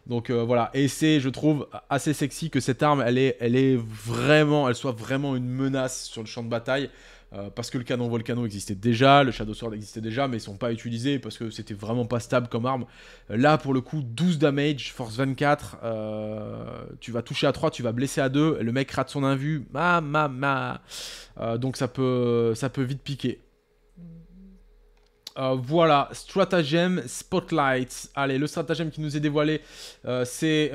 Donc euh, voilà, et c'est, je trouve, assez sexy que cette arme, elle, est, elle, est vraiment, elle soit vraiment une menace sur le champ de bataille. Euh, parce que le canon volcano existait déjà, le Shadow Sword existait déjà, mais ils sont pas utilisés parce que c'était vraiment pas stable comme arme. Là, pour le coup, 12 damage, force 24, euh, tu vas toucher à 3, tu vas blesser à 2, le mec rate son invu, ma ma ma. Euh, donc ça peut, ça peut vite piquer. voilà, stratagème Spotlight. Allez, le stratagème qui nous est dévoilé, c'est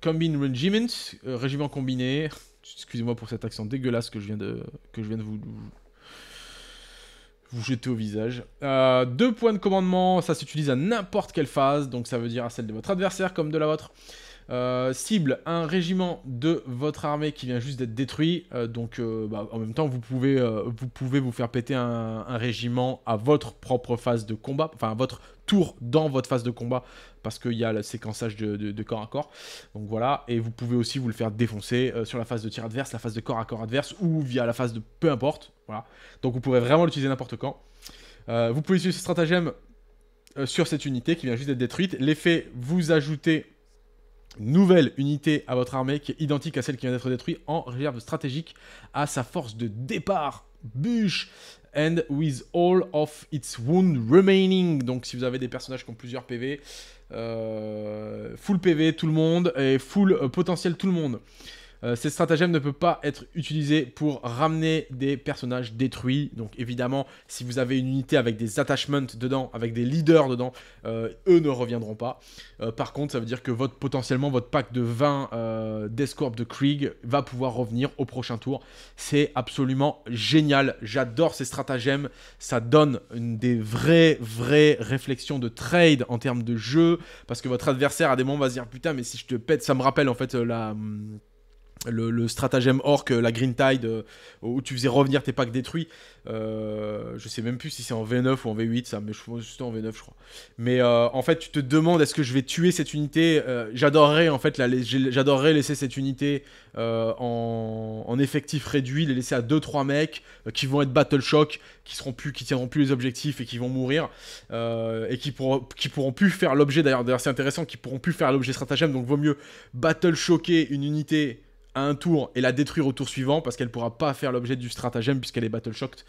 Combine Regiment, régiment combiné. Excusez-moi pour cet accent dégueulasse que je viens de, que je viens de vous, vous, jeter au visage. Euh, deux points de commandement, ça s'utilise à n'importe quelle phase, donc ça veut dire à celle de votre adversaire comme de la vôtre. Euh, cible un régiment de votre armée qui vient juste d'être détruit. Euh, donc, euh, bah, en même temps, vous pouvez, vous pouvez vous faire péter un, régiment à votre propre phase de combat, enfin à votre tour dans votre phase de combat, parce qu'il y a le séquençage de, corps à corps. Donc voilà, et vous pouvez aussi vous le faire défoncer sur la phase de tir adverse, la phase de corps à corps adverse, ou via la phase de peu importe. Voilà. Donc vous pouvez vraiment l'utiliser n'importe quand. vous pouvez utiliser ce stratagème sur cette unité qui vient juste d'être détruite. L'effet, vous ajoutez nouvelle unité à votre armée qui est identique à celle qui vient d'être détruite en réserve stratégique à sa force de départ. Bûche And with all of its wound remaining. Donc si vous avez des personnages qui ont plusieurs PV, euh, full PV tout le monde et full euh, potentiel tout le monde. Euh, ces stratagèmes ne peuvent pas être utilisés pour ramener des personnages détruits. Donc évidemment, si vous avez une unité avec des attachments dedans, avec des leaders dedans, euh, eux ne reviendront pas. Euh, par contre, ça veut dire que votre, potentiellement votre pack de 20 d'Escorp de Krieg va pouvoir revenir au prochain tour. C'est absolument génial. J'adore ces stratagèmes. Ça donne des vraies, vraies réflexions de trade en termes de jeu. Parce que votre adversaire à des moments va se dire putain mais si je te pète, ça me rappelle en fait la... Hum, le, stratagème orc, la Green Tide, euh, où tu faisais revenir tes packs détruits. Euh, je sais même plus si c'est en V9 ou en V8, ça, mais je pense juste en V9, je crois. Mais euh, en fait, tu te demandes est-ce que je vais tuer cette unité J'adorerais en fait, j'adorerais laisser cette unité en, effectif réduit, les laisser à 2-3 mecs qui vont être battle shock, qui seront plus, qui tiendront plus les objectifs et qui vont mourir et qui, pourront qui pourront plus faire l'objet. D'ailleurs, d'ailleurs c'est intéressant, qui pourront plus faire l'objet stratagème. Donc, vaut mieux battle shocker une unité un tour et la détruire au tour suivant parce qu'elle pourra pas faire l'objet du stratagème puisqu'elle est battle shocked.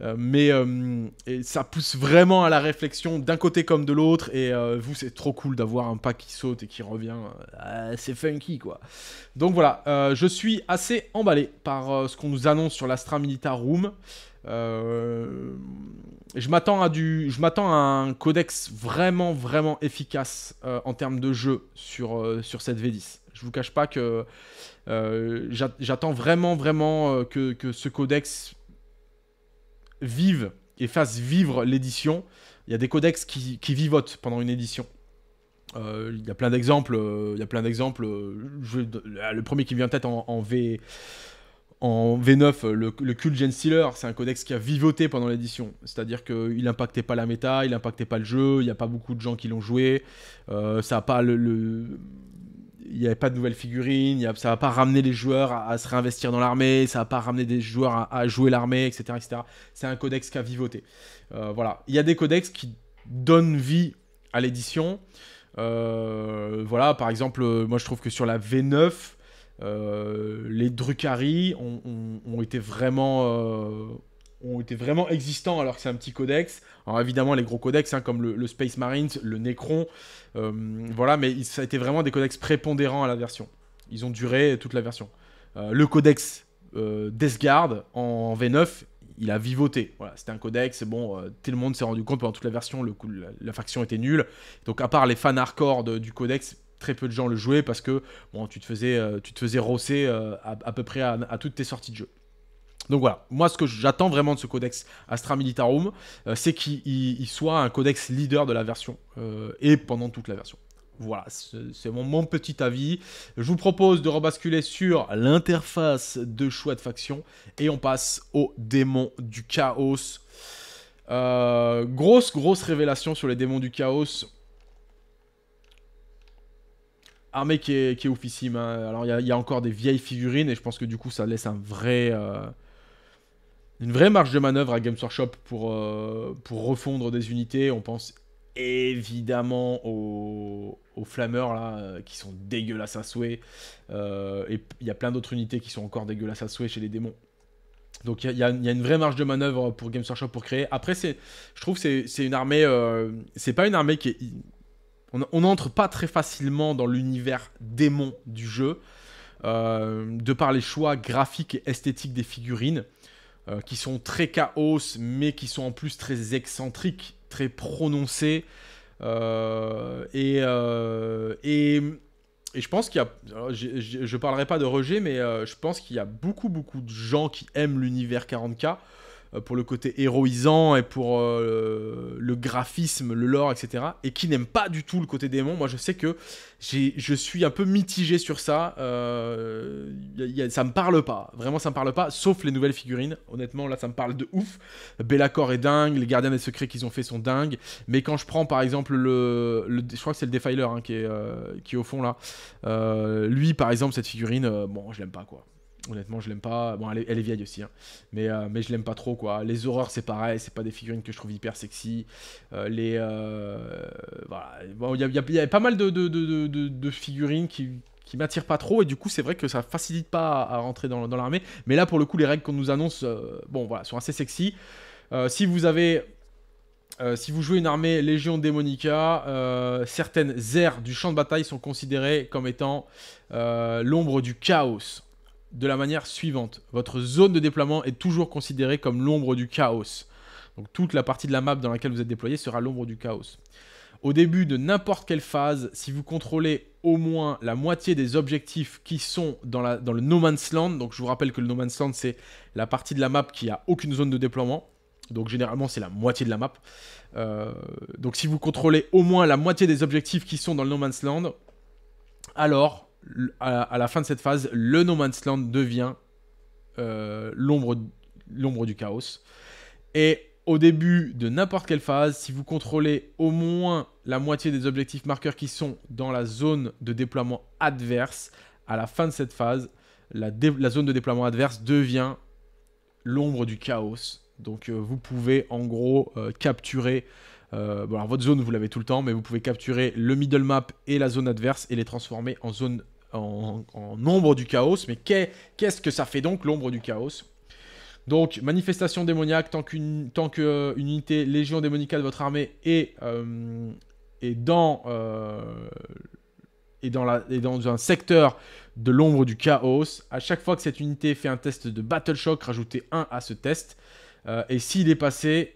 Euh, mais euh, ça pousse vraiment à la réflexion d'un côté comme de l'autre et euh, vous c'est trop cool d'avoir un pack qui saute et qui revient. c'est funky quoi. Donc voilà, je suis assez emballé par ce qu'on nous annonce sur l'Astra Milita Room. je m'attends à du, je m'attends à un codex vraiment vraiment efficace en termes de jeu sur sur cette V10. Je vous cache pas que euh, j'attends vraiment, vraiment euh, que, ce codex vive et fasse vivre l'édition. Il y a des codex qui, vivotent pendant une édition. Euh, il y a plein d'exemples. il y a plein d'exemples. Ah, le premier qui me vient en tête en, V. En V9, le, le Cult Gen Stealer, c'est un codex qui a vivoté pendant l'édition. C'est-à-dire qu'il n'impactait pas la méta, il n'impactait pas le jeu, il n'y a pas beaucoup de gens qui l'ont joué. ça a pas le, il n'y avait pas de nouvelles figurines, y a, ça va pas ramener les joueurs à, se réinvestir dans l'armée, ça va pas ramener des joueurs à, jouer l'armée, etc. etc. C'est un codex qui a vivoté. Euh, voilà. Il y a des codex qui donnent vie à l'édition. Euh, voilà, par exemple, euh, moi je trouve que sur la V9, les drucaries ont été vraiment ont été vraiment existants alors que c'est un petit codex. Alors évidemment les gros codex hein, comme le, Space Marines, le Necron, euh, voilà, mais ça a été vraiment des codex prépondérants à la version. Ils ont duré toute la version. Euh, le codex euh, Guard en V9, il a vivoté. Voilà, c'était un codex, bon, euh, tout le monde s'est rendu compte pendant toute la version, la, faction était nulle. Donc à part les fans hardcore du codex, très peu de gens le jouaient parce que bon, tu te faisais, tu faisais rosser à, peu près à toutes tes sorties de jeu. Donc voilà, moi ce que j'attends vraiment de ce codex Astra Militarum, euh, c'est qu'il soit un codex leader de la version euh, et pendant toute la version. Voilà, c'est mon, petit avis. Je vous propose de rebasculer sur l'interface de choix de faction et on passe aux démons du chaos. Euh, grosse, grosse révélation sur les démons du chaos. Armée qui est, qui est oufissime. Hein. Alors il y, a encore des vieilles figurines et je pense que du coup ça laisse un vrai, une vraie marge de manœuvre à Games Workshop pour, euh, pour refondre des unités. On pense évidemment aux, flammeurs là, euh, qui sont dégueulasses à souhait. Euh, et il y a plein d'autres unités qui sont encore dégueulasses à souhait chez les démons. Donc il y, a une vraie marge de manœuvre pour Games Workshop pour créer. Après, je trouve que c'est une armée... c'est pas une armée qui On n'entre pas très facilement dans l'univers démon du jeu, de par les choix graphiques et esthétiques des figurines. Euh, qui sont très chaos, mais qui sont en plus très excentriques, très prononcés. Euh, euh, et, et, je pense qu'il y a. je, ne parlerai pas de rejet, mais je pense qu'il y a beaucoup, beaucoup de gens qui aiment l'univers 40K euh, pour le côté héroïsant et pour euh, le graphisme, le lore, etc. Et qui n'aime pas du tout le côté démon. Moi, je sais que je suis un peu mitigé sur ça. Euh, ça me parle pas. Vraiment, ça me parle pas. Sauf les nouvelles figurines. Honnêtement, là, ça me parle de ouf. Bellacor est dingue. Les gardiens des secrets qu'ils ont fait sont dingues. Mais quand je prends, par exemple, le, je crois que c'est le Defiler hein, qui, est, euh, qui est au fond là. lui, par exemple, cette figurine, bon, je l'aime pas quoi. Honnêtement, je l'aime pas. Bon, elle est, vieille aussi, hein. mais, euh, mais je l'aime pas trop, quoi. Les horreurs, c'est pareil, c'est pas des figurines que je trouve hyper sexy. les. il y, a pas mal de, figurines qui, ne m'attirent pas trop, et du coup, c'est vrai que ça facilite pas à, rentrer dans, l'armée. Mais là, pour le coup, les règles qu'on nous annonce, euh, bon, voilà, sont assez sexy. Euh, si vous avez si vous jouez une armée Légion Démonica, certaines aires du champ de bataille sont considérées comme étant l'ombre du chaos de la manière suivante. Votre zone de déploiement est toujours considérée comme l'ombre du chaos. Donc toute la partie de la map dans laquelle vous êtes déployé sera l'ombre du chaos. Au début de n'importe quelle phase, si vous contrôlez au moins la moitié des objectifs qui sont dans, le No Man's Land, donc je vous rappelle que le No Man's Land c'est la partie de la map qui n'a aucune zone de déploiement, donc généralement c'est la moitié de la map. Euh, donc si vous contrôlez au moins la moitié des objectifs qui sont dans le No Man's Land, alors à, la fin de cette phase, le No Man's Land devient euh, l'ombre du chaos. Et au début de n'importe quelle phase, si vous contrôlez au moins la moitié des objectifs marqueurs qui sont dans la zone de déploiement adverse, à la fin de cette phase, la, zone de déploiement adverse devient l'ombre du chaos. Donc euh, vous pouvez en gros euh, capturer votre zone, vous l'avez tout le temps, mais vous pouvez capturer le middle map et la zone adverse et les transformer en zone en, ombre du chaos. Mais qu'est-ce que ça fait donc l'ombre du chaos donc, manifestation démoniaque, tant qu'une euh, unité légion démoniaque de votre armée est, euh, dans, euh, dans, un secteur de l'ombre du chaos, à chaque fois que cette unité fait un test de Battle Shock, rajoutez 1 à ce test. et s'il est passé,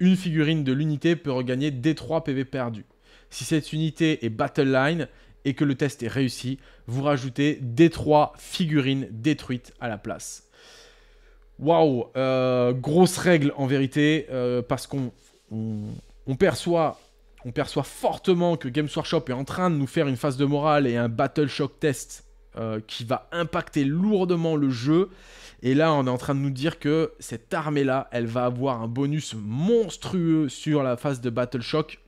une figurine de l'unité peut regagner des 3 PV perdus. Si cette unité est Battle Line, et que le test est réussi, vous rajoutez des trois figurines détruites à la place. Waouh, euh, grosse règle en vérité, euh, parce qu'on on, perçoit, on perçoit fortement que Games Workshop est en train de nous faire une phase de morale et un Battle Shock test euh, qui va impacter lourdement le jeu. Et là, on est en train de nous dire que cette armée-là, elle va avoir un bonus monstrueux sur la phase de Battle Shock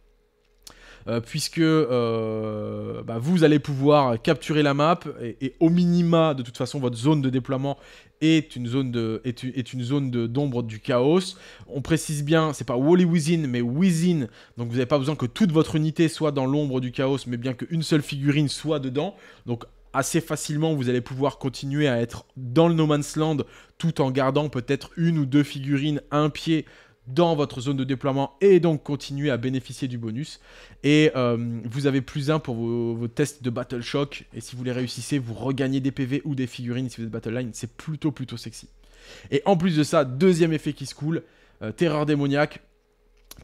euh, puisque euh, bah, vous allez pouvoir capturer la map et, au minima, de toute façon, votre zone de déploiement est une zone est, une zone d'ombre du chaos. On précise bien, c'est pas Wally Within, mais Within. Donc vous n'avez pas besoin que toute votre unité soit dans l'ombre du chaos, mais bien qu'une seule figurine soit dedans. Donc assez facilement, vous allez pouvoir continuer à être dans le No Man's Land tout en gardant peut-être une ou deux figurines, un pied dans votre zone de déploiement et donc continuer à bénéficier du bonus. Et euh, vous avez plus un pour vos, tests de Battle Shock. Et si vous les réussissez, vous regagnez des PV ou des figurines si vous êtes Battle Line. C'est plutôt plutôt sexy. Et en plus de ça, deuxième effet qui se coule, euh, terreur démoniaque.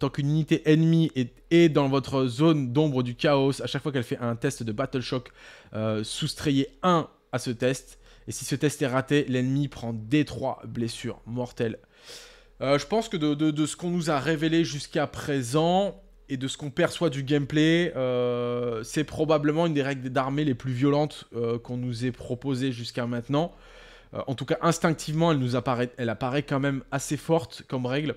Tant qu'une unité ennemie est, dans votre zone d'ombre du chaos, à chaque fois qu'elle fait un test de Battle Shock, euh, soustrayez 1 à ce test. Et si ce test est raté, l'ennemi prend D3 blessures mortelles euh, je pense que de, ce qu'on nous a révélé jusqu'à présent et de ce qu'on perçoit du gameplay, euh, c'est probablement une des règles d'armée les plus violentes euh, qu'on nous ait proposées jusqu'à maintenant. en tout cas, instinctivement, elle nous apparaît, elle apparaît quand même assez forte comme règle.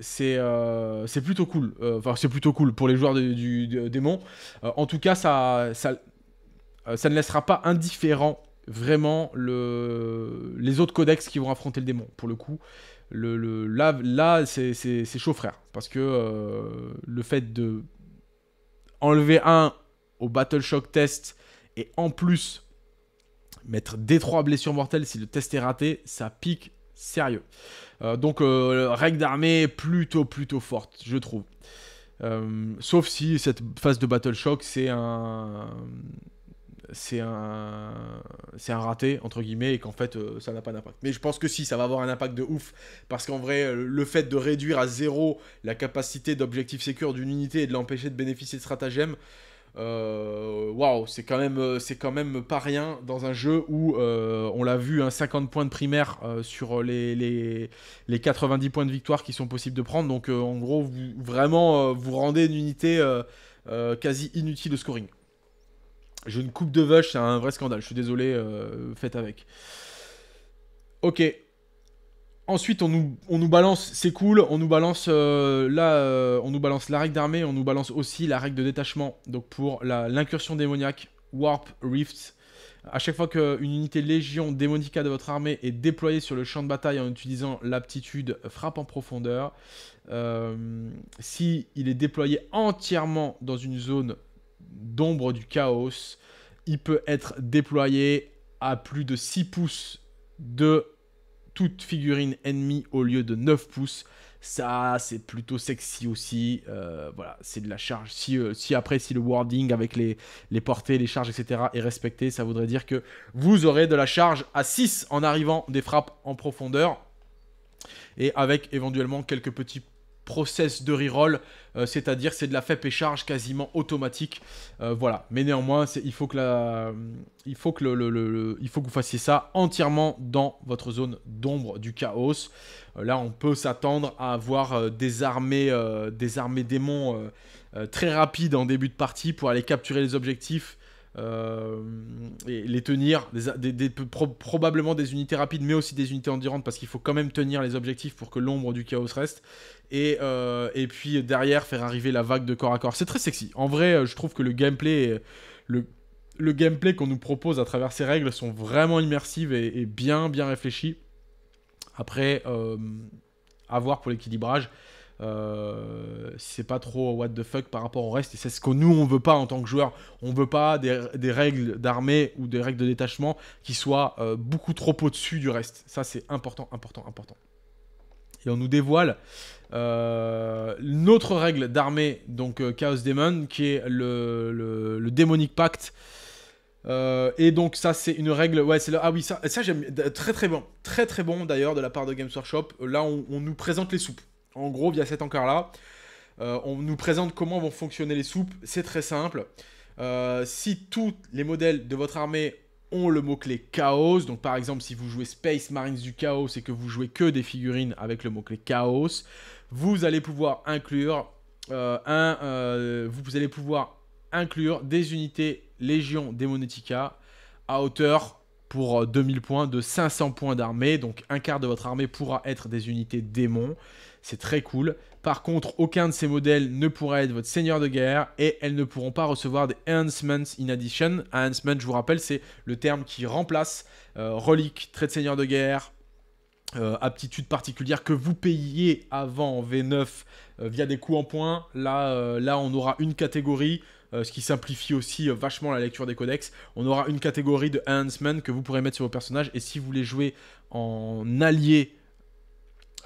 C'est plutôt cool. Enfin, c'est plutôt cool pour les joueurs du, démon. en tout cas, ça, ça ne laissera pas indifférent vraiment les autres codex qui vont affronter le démon, pour le coup. là, c'est chaud frère, parce que euh, le fait de enlever un au Battle Shock test et en plus mettre des trois blessures mortelles si le test est raté, ça pique sérieux. Euh, donc euh, règle d'armée plutôt plutôt forte, je trouve. sauf si cette phase de Battle Shock c'est un c'est un c'est un raté entre guillemets et qu'en fait euh, ça n'a pas d'impact. Mais je pense que si ça va avoir un impact de ouf parce qu'en vrai euh, le fait de réduire à zéro la capacité d'objectif sécure d'une unité et de l'empêcher de bénéficier de stratagèmes euh, waouh, c'est quand même c'est quand même pas rien dans un jeu où on l'a vu un hein, 50 points de primaire sur les, les, 90 points de victoire qui sont possibles de prendre. Donc en gros vous, vraiment vous rendez une unité quasi inutile au scoring. J'ai une coupe de vache, c'est un vrai scandale. Je suis désolé, euh, faites avec. Ok. Ensuite, on nous, on nous balance, c'est cool, on nous balance euh, là, euh, on nous balance la règle d'armée, on nous balance aussi la règle de détachement. Donc pour l'incursion démoniaque, Warp Rift. À chaque fois qu'une unité légion démonica de votre armée est déployée sur le champ de bataille en utilisant l'aptitude frappe en profondeur, si il est déployé entièrement dans une zone d'ombre du chaos. Il peut être déployé à plus de 6 pouces de toute figurine ennemie au lieu de 9 pouces. Ça, c'est plutôt sexy aussi. Euh, voilà, c'est de la charge. Si, euh, si, après, si le wording avec les, les portées, les charges, etc. est respecté, ça voudrait dire que vous aurez de la charge à 6 en arrivant des frappes en profondeur. Et avec éventuellement quelques petits process de reroll, euh, c'est-à-dire c'est de la faible charge quasiment automatique. Euh, voilà. Mais néanmoins, il faut que, il faut que, le, il faut que vous fassiez ça entièrement dans votre zone d'ombre du chaos. Euh, là, on peut s'attendre à avoir des armées, des armées démons très rapides en début de partie pour aller capturer les objectifs euh, et les tenir, probablement des unités rapides, mais aussi des unités endurantes, parce qu'il faut quand même tenir les objectifs pour que l'ombre du chaos reste. Et, euh, et puis derrière, faire arriver la vague de corps à corps. C'est très sexy. En vrai, euh, je trouve que le gameplay, le, le gameplay qu'on nous propose à travers ces règles sont vraiment immersives et, bien, bien réfléchis. Après, euh, à voir pour l'équilibrage. Euh, c'est pas trop what the fuck par rapport au reste. Et c'est ce que nous, on veut pas en tant que joueur. On veut pas des, règles d'armée ou des règles de détachement qui soient euh, beaucoup trop au-dessus du reste. Ça, c'est important, important, important. Et on nous dévoile euh, notre règle d'armée, donc Chaos Demon, qui est le, le, le Démonic Pact. et donc ça c'est une règle, ouais c'est ah oui ça, ça j'aime, très très bon, très très bon d'ailleurs de la part de Games Workshop, là on nous présente les soupes, en gros, via cet encart-là, euh, on nous présente comment vont fonctionner les soupes. C'est très simple. Euh, si tous les modèles de votre armée ont le mot-clé Chaos, donc par exemple si vous jouez Space Marines du Chaos et que vous jouez que des figurines avec le mot-clé Chaos, vous allez pouvoir inclure euh, un, vous allez pouvoir inclure des unités Légion Démonética à hauteur pour 2000 points de 500 points d'armée. Donc un quart de votre armée pourra être des unités démons. C'est très cool. Par contre, aucun de ces modèles ne pourra être votre seigneur de guerre et elles ne pourront pas recevoir des enhancements in addition. Enhancement, je vous rappelle, c'est le terme qui remplace euh, relique, trait de seigneur de guerre, euh, aptitude particulière que vous payiez avant en V9 euh, via des coups en points. Là, là on aura une catégorie, ce qui simplifie aussi vachement la lecture des codex. On aura une catégorie de enhancements que vous pourrez mettre sur vos personnages. Et si vous les jouez en allié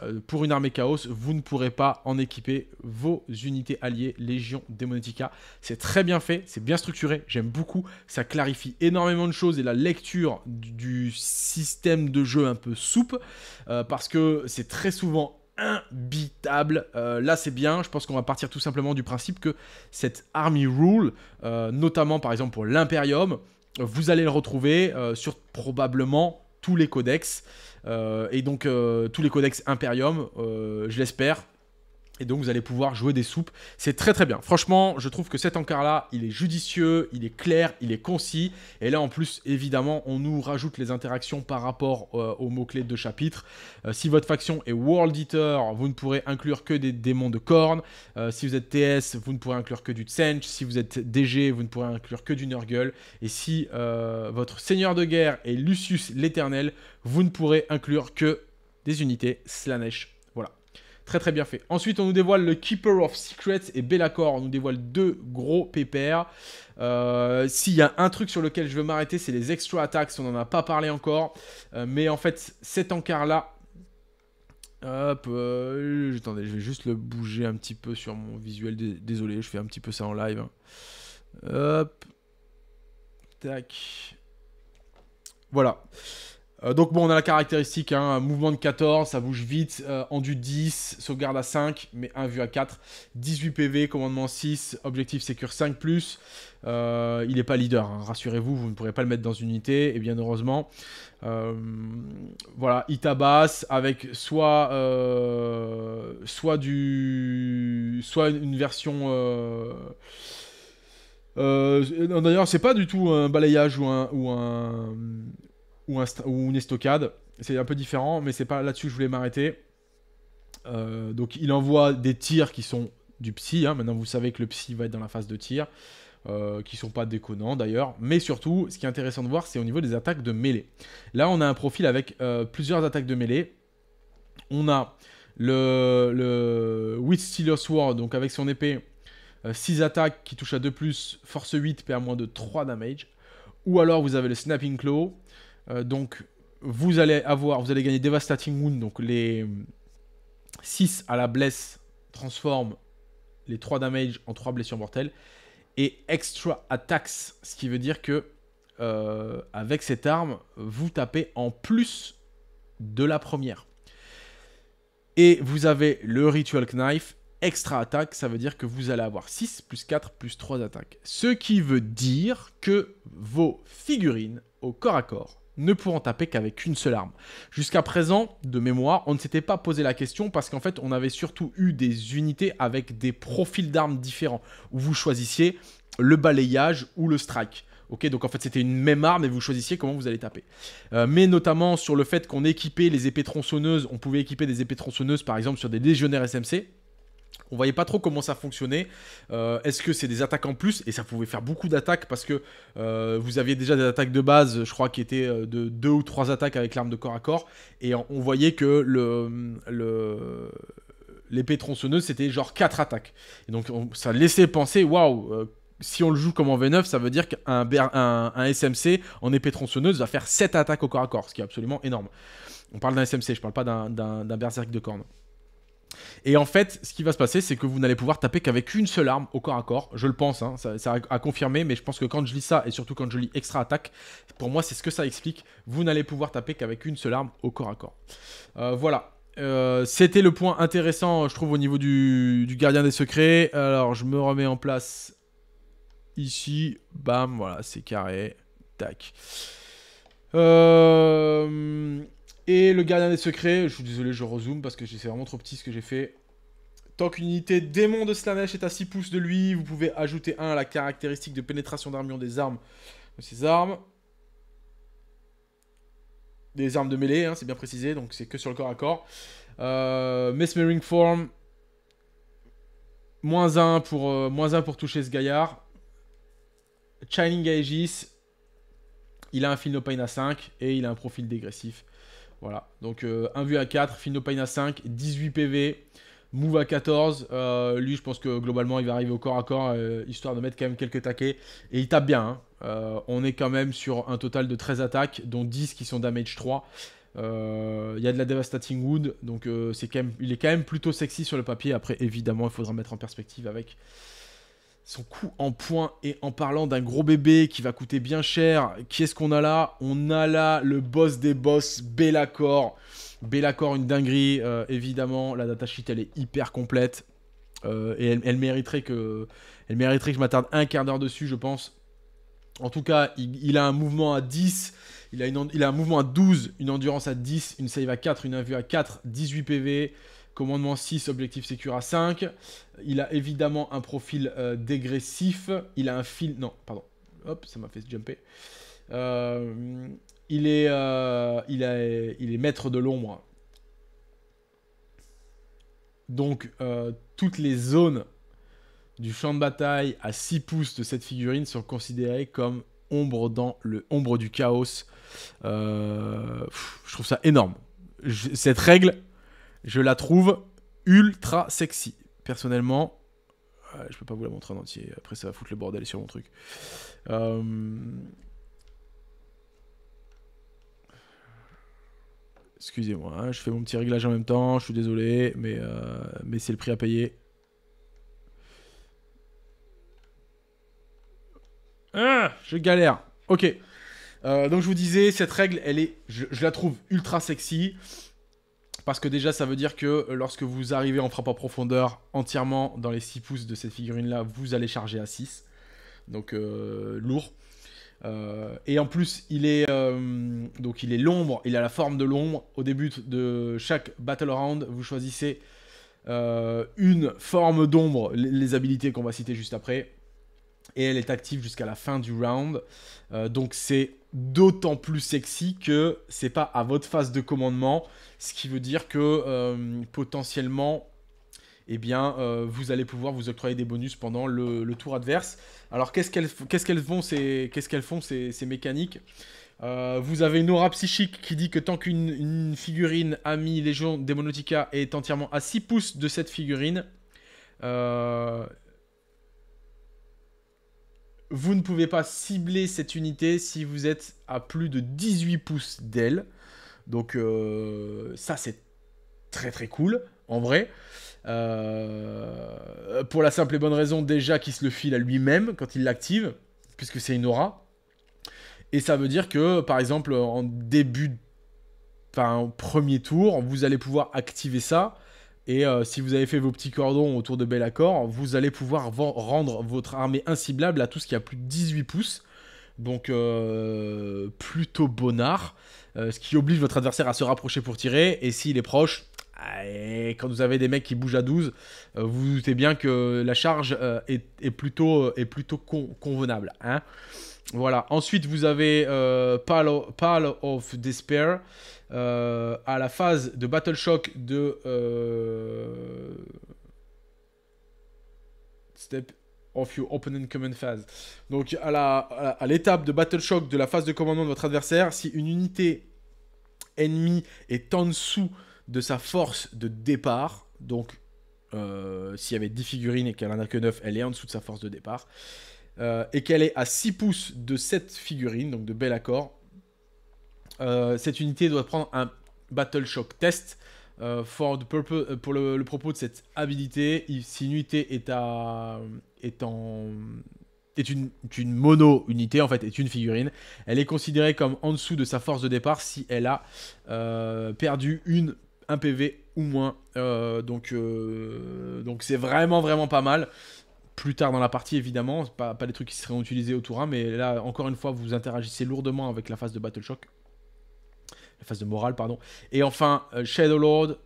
euh, pour une armée chaos, vous ne pourrez pas en équiper vos unités alliées, Légion, Demonetica. C'est très bien fait, c'est bien structuré, j'aime beaucoup. Ça clarifie énormément de choses et la lecture du système de jeu un peu soupe, euh, parce que c'est très souvent imbitable. Euh, là, c'est bien. Je pense qu'on va partir tout simplement du principe que cette Army Rule, notamment par exemple pour l'Imperium, vous allez le retrouver sur probablement tous les codex. Euh, et donc euh, tous les codex Imperium, euh, je l'espère, et donc vous allez pouvoir jouer des soupes. C'est très très bien. Franchement, je trouve que cet encart-là, il est judicieux, il est clair, il est concis. Et là en plus, évidemment, on nous rajoute les interactions par rapport euh, aux mots-clés de chapitre. Euh, si votre faction est World Eater, vous ne pourrez inclure que des démons de corne, euh, si vous êtes TS, vous ne pourrez inclure que du Tsench. Si vous êtes DG, vous ne pourrez inclure que du Nurgle. Et si votre Seigneur de guerre est Lucius l'Éternel, vous ne pourrez inclure que des unités Slanesh Très très bien fait. Ensuite, on nous dévoile le Keeper of Secrets et Bellacor. On nous dévoile deux gros pépères. Euh, s'il y a un truc sur lequel je veux m'arrêter, c'est les extra attacks. On n'en a pas parlé encore. Euh, mais en fait, cet encart-là... Hop, euh, attendez, je vais juste le bouger un petit peu sur mon visuel. Désolé, je fais un petit peu ça en live. Hop. Tac. Voilà. Euh, donc bon, on a la caractéristique, hein, mouvement de 14, ça bouge vite, euh, enduit du 10, sauvegarde à 5, mais 1 vue à 4, 18 PV, commandement 6, objectif sécure 5+, euh, il n'est pas leader, hein, rassurez-vous, vous ne pourrez pas le mettre dans une unité, et bien heureusement, voilà, Itabas, avec soit, soit, du, soit une version... D'ailleurs, c'est pas du tout un balayage ou un, ou, une estocade. C'est un peu différent, mais c'est pas là-dessus que je voulais m'arrêter. Euh, donc il envoie des tirs qui sont du psy. Hein. Maintenant vous savez que le psy va être dans la phase de tir, euh, qui sont pas déconnants d'ailleurs. Mais surtout, ce qui est intéressant de voir, c'est au niveau des attaques de mêlée. Là, on a un profil avec euh, plusieurs attaques de mêlée. On a le, le Witch War. Sword, donc avec son épée, 6 euh, attaques qui touchent à 2+, force 8, perd moins de 3 damage. Ou alors vous avez le Snapping Claw, euh, donc, vous allez avoir, vous allez gagner Devastating Wound, donc les 6 euh, à la blesse transforme les 3 damage en 3 blessures mortelles. Et Extra Attacks, ce qui veut dire que euh, avec cette arme, vous tapez en plus de la première. Et vous avez le Ritual Knife, extra attaque, ça veut dire que vous allez avoir 6 plus 4 plus 3 attaques. Ce qui veut dire que vos figurines au corps à corps ne pourront taper qu'avec une seule arme. Jusqu'à présent, de mémoire, on ne s'était pas posé la question parce qu'en fait, on avait surtout eu des unités avec des profils d'armes différents, où vous choisissiez le balayage ou le strike. donc en fait c'était une même arme et vous choisissiez comment vous allez taper. Euh, mais notamment sur le fait qu'on équipait les épées tronçonneuses, on pouvait équiper des épées tronçonneuses par exemple sur des légionnaires SMC, on voyait pas trop comment ça fonctionnait. Euh, est-ce que c'est des attaques en plus Et ça pouvait faire beaucoup d'attaques parce que euh, vous aviez déjà des attaques de base, je crois, qui étaient euh, de deux ou trois attaques avec l'arme de corps à corps. Et on voyait que le, l'épée tronçonneuse, c'était genre 4 attaques. Et donc ça laissait penser, waouh, si on le joue comme en V9, ça veut dire qu'un SMC en épée tronçonneuse va faire 7 attaques au corps à corps, ce qui est absolument énorme. On parle d'un SMC, je parle pas d'un berserk de corne. Et en fait, ce qui va se passer, c'est que vous n'allez pouvoir taper qu'avec une seule arme au corps à corps. Je le pense, hein. ça, a confirmé, mais je pense que quand je lis ça, et surtout quand je lis extra attaque, pour moi, c'est ce que ça explique. Vous n'allez pouvoir taper qu'avec une seule arme au corps à corps. Euh, voilà. Euh, c'était le point intéressant, je trouve, au niveau du, du gardien des secrets. Alors, je me remets en place ici. Bam, voilà, c'est carré. Tac. Euh... Et le gardien des secrets, je suis désolé, je rezoome parce que c'est vraiment trop petit ce que j'ai fait. Tant qu'une unité démon de Slanesh est à 6 pouces de lui, vous pouvez ajouter 1 à la caractéristique de pénétration d'armure des armes de ses armes. Des armes de mêlée, hein, c'est bien précisé, donc c'est que sur le corps à corps. Euh, Mesmering Form, moins 1 pour, euh, pour toucher ce gaillard. Chining Aegis, il a un fil no pain à 5 et il a un profil dégressif. Voilà. Donc euh, un 1 vu à 4, pain à 5, 18 PV, move à 14. Euh, lui, je pense que globalement, il va arriver au corps à corps, euh, histoire de mettre quand même quelques taquets. Et il tape bien. Hein. on est quand même sur un total de 13 attaques, dont 10 qui sont damage 3. Il y a de la devastating wood, donc c'est quand même, il est quand même plutôt sexy sur le papier. Après, évidemment, il faudra mettre en perspective avec son coup en point et en parlant d'un gros bébé qui va coûter bien cher, qui est-ce qu'on a là On a là le boss des boss, Bellacor. Bellacor, une dinguerie, euh, évidemment. La datasheet, elle est hyper complète. Euh, et elle, mériterait que, elle mériterait que je m'attarde un quart d'heure dessus, je pense. En tout cas, il, a un mouvement à 10, il a, il a un mouvement à 12, une endurance à 10, une save à 4, une invue à 4, 18 PV commandement 6, objectif à 5. Il a évidemment un profil euh, dégressif. Il a un fil... Non, pardon. Hop, ça m'a fait jumper. Euh, il, est, euh, il, il est maître de l'ombre. Donc, toutes les zones du champ de bataille à 6 pouces de cette figurine sont considérées comme ombre dans le ombre du chaos. je trouve ça énorme. cette règle, je la trouve ultra sexy. Personnellement, euh, je peux pas vous la montrer en entier. Après, ça va foutre le bordel sur mon truc. Euh, excusez-moi, hein, je fais mon petit réglage en même temps. Je suis désolé, mais, euh, mais c'est le prix à payer. Ah, je galère. Ok. donc je vous disais, cette règle, elle est, je la trouve ultra sexy. Parce que déjà, ça veut dire que euh, lorsque vous arrivez en frappe en profondeur entièrement dans les 6 pouces de cette figurine-là, vous allez charger à 6. Donc euh, lourd. Euh, et en plus, il est donc il est l'ombre, il a la forme de l'ombre. Au début de chaque battle round, vous choisissez une forme d'ombre, les, les habilités qu'on va citer juste après, et elle est active jusqu'à la fin du round. donc c'est d'autant plus sexy que c'est pas à votre phase de commandement, ce qui veut dire que euh, potentiellement, eh bien, euh, vous allez pouvoir vous octroyer des bonus pendant le, tour adverse. Alors, qu'est-ce qu'elles ce font, ces, qu'est-ce qu'elles font ces, mécaniques euh, vous avez une aura psychique qui dit que tant qu'une figurine amie Légion Démonotica est entièrement à 6 pouces de cette figurine, vous ne pouvez pas cibler cette unité si vous êtes à plus de 18 pouces d'elle. Donc euh, ça c'est très très cool en vrai. Euh, pour la simple et bonne raison déjà qu'il se le file à lui-même quand il l'active, puisque c'est une aura. Et ça veut dire que par exemple en début, enfin en premier tour, vous allez pouvoir activer ça et euh, si vous avez fait vos petits cordons autour de Bel Accord, vous allez pouvoir rendre votre armée inciblable à tout ce qui a plus de 18 pouces. Donc euh, plutôt bonnard. Euh, ce qui oblige votre adversaire à se rapprocher pour tirer. Et s'il est proche, quand vous avez des mecs qui bougent à 12, vous vous doutez bien que la charge est, plutôt, plutôt convenable. Hein voilà. Ensuite, vous avez euh, Pal, of Despair. Euh, à la phase de Battle Shock de euh, Step of your and command phase. Donc à la à l'étape de Battle Shock de la phase de commandement de votre adversaire, si une unité ennemie est en dessous de sa force de départ, donc euh, s'il y avait 10 figurines et qu'elle en a que 9, elle est en dessous de sa force de départ. Euh, et qu'elle est à 6 pouces de cette figurine, donc de bel accord, euh, cette unité doit prendre un Battle Shock test. Euh, for pour le, propos de cette habilité, si une unité est, en, une, mono-unité, en fait, est une figurine, elle est considérée comme en dessous de sa force de départ si elle a perdu une, un PV ou moins. donc c'est vraiment, vraiment pas mal plus tard dans la partie, évidemment, pas, pas les trucs qui seraient utilisés au tour 1, mais là, encore une fois, vous interagissez lourdement avec la phase de Battle Shock. La phase de morale, pardon. Et enfin, euh, Shadow Lord,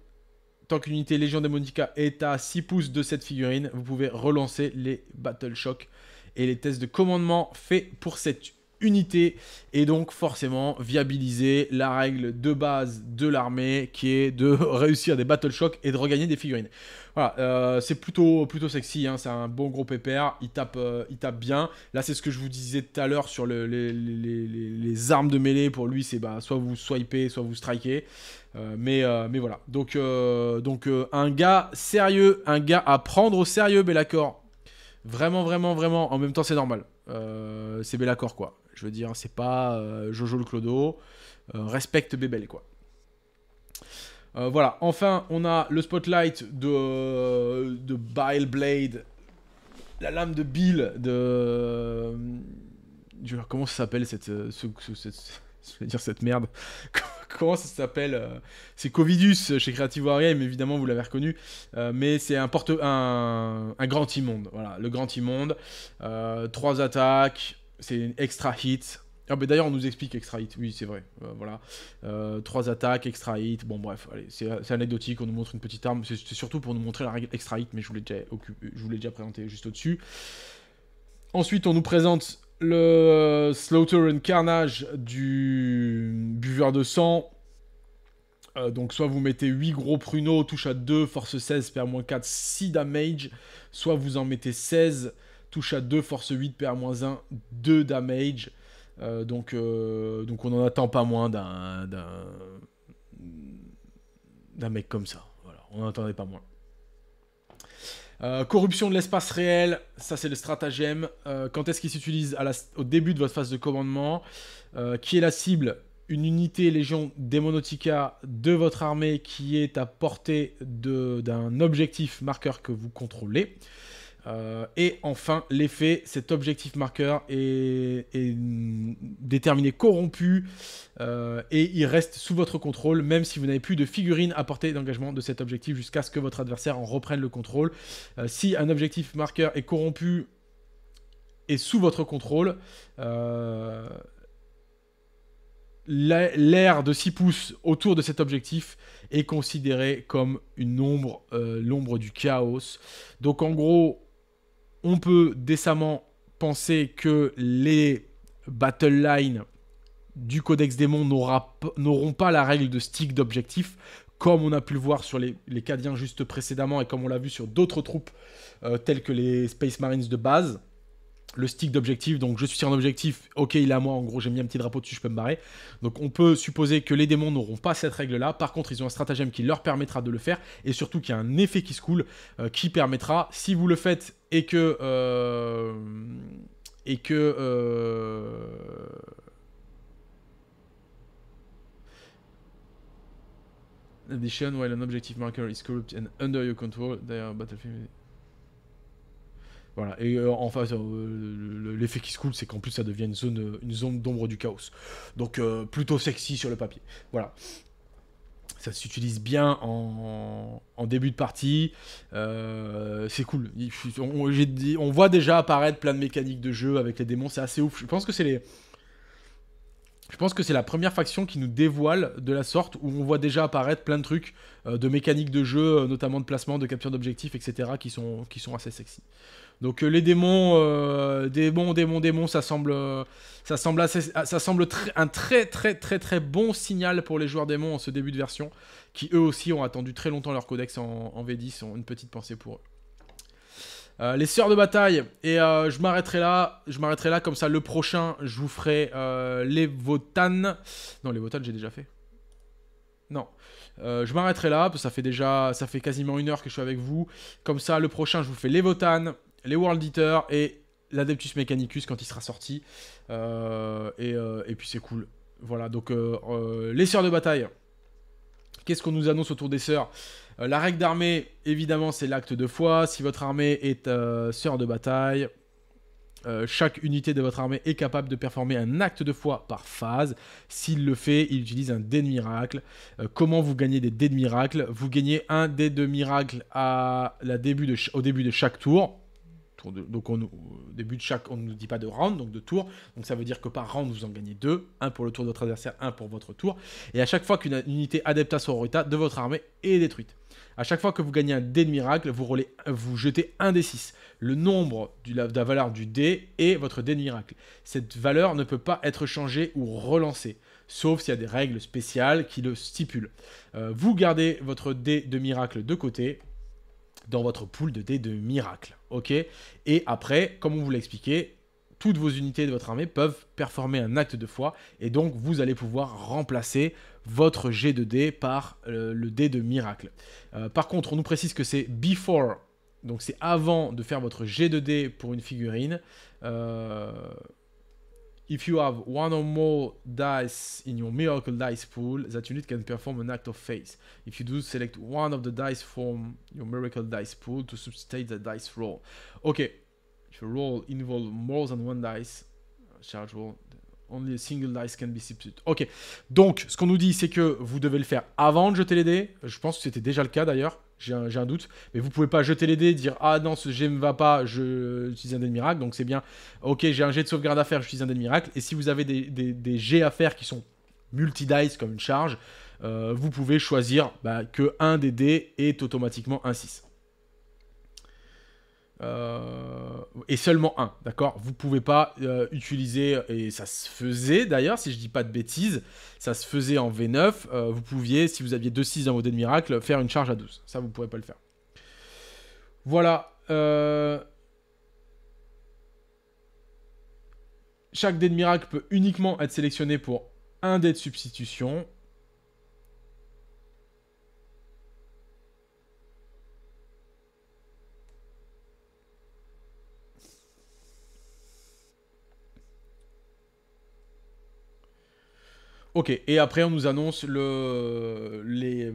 tant qu'une unité Légion Démonica est à 6 pouces de cette figurine, vous pouvez relancer les Battle Shock et les tests de commandement faits pour cette unité et donc forcément viabiliser la règle de base de l'armée qui est de (laughs) réussir des battle shock et de regagner des figurines. Voilà, euh, c'est plutôt, plutôt sexy, hein, c'est un bon gros pépère, il tape, euh, il tape bien. Là, c'est ce que je vous disais tout à l'heure sur le, les, les, les, armes de mêlée. Pour lui, c'est bah, soit vous swipez, soit vous strikez. Euh, mais, mais voilà. Donc, donc un gars sérieux, un gars à prendre au sérieux, Bellacor. Vraiment, vraiment, vraiment. En même temps, c'est normal. c'est Bellacor, quoi. Je veux dire, c'est pas Jojo le Clodo. respecte Bébel, quoi. Euh, voilà, enfin, on a le spotlight de, de Bile Blade, la lame de Bill, de. comment ça s'appelle cette, merde. Comment ça s'appelle euh, C'est Covidus chez Creative Warrior, mais évidemment vous l'avez reconnu. Euh, mais c'est un, un, un grand immonde. Voilà, le grand immonde. trois attaques, c'est une extra hit. Ah, d'ailleurs, on nous explique extra hit. Oui, c'est vrai. Euh, voilà. Euh, trois attaques, extra hit. Bon, bref, allez, c'est anecdotique. On nous montre une petite arme. C'est surtout pour nous montrer la règle extra hit, mais je vous l'ai déjà, déjà présenté juste au-dessus. Ensuite, on nous présente le Slaughter and Carnage du buveur de sang. Euh, donc soit vous mettez 8 gros pruneaux, touche à 2, force 16, perd 4, 6 damage. Soit vous en mettez 16, touche à 2, force 8, perd 1, 2 damage. Euh, donc, euh, donc on n'en attend pas moins d'un, d'un, mec comme ça. Voilà, on n'en attendait pas moins. Euh, corruption de l'espace réel, ça c'est le stratagème. quand est-ce qu'il s'utilise au début de votre phase de commandement Qui est la cible Une unité Légion Démonotica de votre armée qui est à portée d'un objectif marqueur que vous contrôlez. Euh, et enfin, l'effet, cet objectif marqueur est, déterminé corrompu euh, et il reste sous votre contrôle, même si vous n'avez plus de figurine à portée d'engagement de cet objectif jusqu'à ce que votre adversaire en reprenne le contrôle. Euh, si un objectif marqueur est corrompu et sous votre contrôle, l'air de 6 pouces autour de cet objectif est considéré comme une ombre, l'ombre du chaos. Donc en gros, on peut décemment penser que les battle lines du codex démon n'auront pas la règle de stick d'objectif, comme on a pu le voir sur les, Cadiens juste précédemment et comme on l'a vu sur d'autres troupes euh, telles que les Space Marines de base. Le stick d'objectif, donc je suis sur un objectif, ok il est à moi, en gros j'ai mis un petit drapeau dessus, je peux me barrer. Donc on peut supposer que les démons n'auront pas cette règle-là, par contre ils ont un stratagème qui leur permettra de le faire, et surtout qu'il y a un effet qui se coule, euh, qui permettra, si vous le faites et que euh, et que euh, addition while an objective marker is corrupt and under your control there are battlefield voilà, et euh, en face, euh, l'effet qui se coule, c'est qu'en plus ça devient une zone, une zone d'ombre du chaos. Donc euh, plutôt sexy sur le papier. Voilà ça s'utilise bien en, début de partie. Euh, c'est cool. on, voit déjà apparaître plein de mécaniques de jeu avec les démons. C'est assez ouf. Je pense que c'est les, je pense que c'est la première faction qui nous dévoile de la sorte, où on voit déjà apparaître plein de trucs euh, de mécanique de jeu, euh, notamment de placement, de capture d'objectifs, etc., qui sont, qui sont assez sexy. Donc euh, les démons, démons, démons, démons, ça semble, ça semble, ah, ça semble un très très très très bon signal pour les joueurs démons en ce début de version, qui eux aussi ont attendu très longtemps leur codex en, en V10, une petite pensée pour eux. Euh, les sœurs de bataille. Et euh, je m'arrêterai là. Je m'arrêterai là. Comme ça, le prochain, je vous ferai euh, les Votan. Non, les Votan, j'ai déjà fait. Non. je m'arrêterai là, parce que ça fait déjà, ça fait quasiment une heure que je suis avec vous. Comme ça, le prochain, je vous fais les Votan, les World Eater et l'Adeptus Mechanicus quand il sera sorti. Et, et, puis c'est cool. Voilà, donc les sœurs de bataille. Qu'est-ce qu'on nous annonce autour des sœurs euh, la règle d'armée, évidemment, c'est l'acte de foi. Si votre armée est euh, sœur de bataille, euh, chaque unité de votre armée est capable de performer un acte de foi par phase. S'il le fait, il utilise un dé de miracle. comment vous gagnez des dés de miracle Vous gagnez un dé de miracle au début de chaque tour. donc on, au début de chaque, on ne nous dit pas de round, donc de tour. Donc ça veut dire que par round, vous en gagnez deux. Un pour le tour de votre adversaire, un pour votre tour. Et à chaque fois qu'une unité adepta sororita de votre armée est détruite. À chaque fois que vous gagnez un dé de miracle, vous, vous jetez un des six. le nombre de la, valeur du dé est votre dé de miracle. Cette valeur ne peut pas être changée ou relancée sauf s'il y a des règles spéciales qui le stipulent. Euh, vous gardez votre dé de miracle de côté dans votre pool de dés de miracle, ok Et après, comme on vous l'a expliqué, toutes vos unités de votre armée peuvent performer un acte de foi et donc vous allez pouvoir remplacer votre jet de dés par euh, le dé de miracle. Euh, par contre, on nous précise que c'est before, donc c'est avant de faire votre jet de dés pour une figurine. Euh, if you have one or more dice in your miracle dice pool, that unit can perform an act of faith. If you do, select one of the dice from your miracle dice pool to substitute the dice roll. Ok, If a roll involves more than one dice, charge only a single dice can be substituted. Ok, donc ce qu'on nous dit, c'est que vous devez le faire avant de jeter les dés. Je pense que c'était déjà le cas d'ailleurs, j'ai un, doute. Mais vous pouvez pas jeter les dés, dire ah non, ce jet ne va pas, je un dé de miracle. Donc c'est bien, ok, j'ai un jet de sauvegarde à faire, j'utilise un dé de miracle. Et si vous avez des, jets à faire qui sont multi-dice comme une charge, euh, vous pouvez choisir bah, que un des dés est automatiquement un 6. Euh, et seulement un, d'accord Vous pouvez pas euh, utiliser, et ça se faisait d'ailleurs, si je dis pas de bêtises, ça se faisait en V9, euh, vous pouviez, si vous aviez 2-6 dans vos dés de miracle, faire une charge à 12. Ça, vous pouvez pas le faire. Voilà. Chaque dé de miracle peut uniquement être sélectionné pour un dé de substitution. Ok, et après on nous annonce les,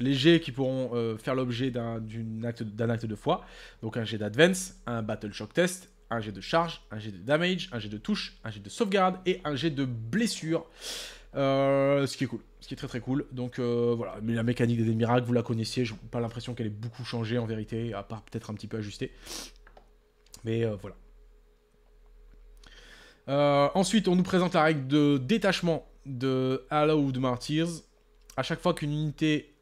jets qui pourront euh, faire l'objet d'un acte, de foi. Donc un jet d'advance, un battle shock test, un jet de charge, un jet de damage, un jet de touche, un jet de sauvegarde et un jet de blessure. Euh, ce qui est cool, ce qui est très très cool. Donc euh, voilà, mais la mécanique des miracles, vous la connaissiez, je n'ai pas l'impression qu'elle ait beaucoup changé en vérité, à part peut-être un petit peu ajustée. Mais voilà. Euh, ensuite, on nous présente la règle de détachement de Hallowed Martyrs. À chaque fois qu'une unité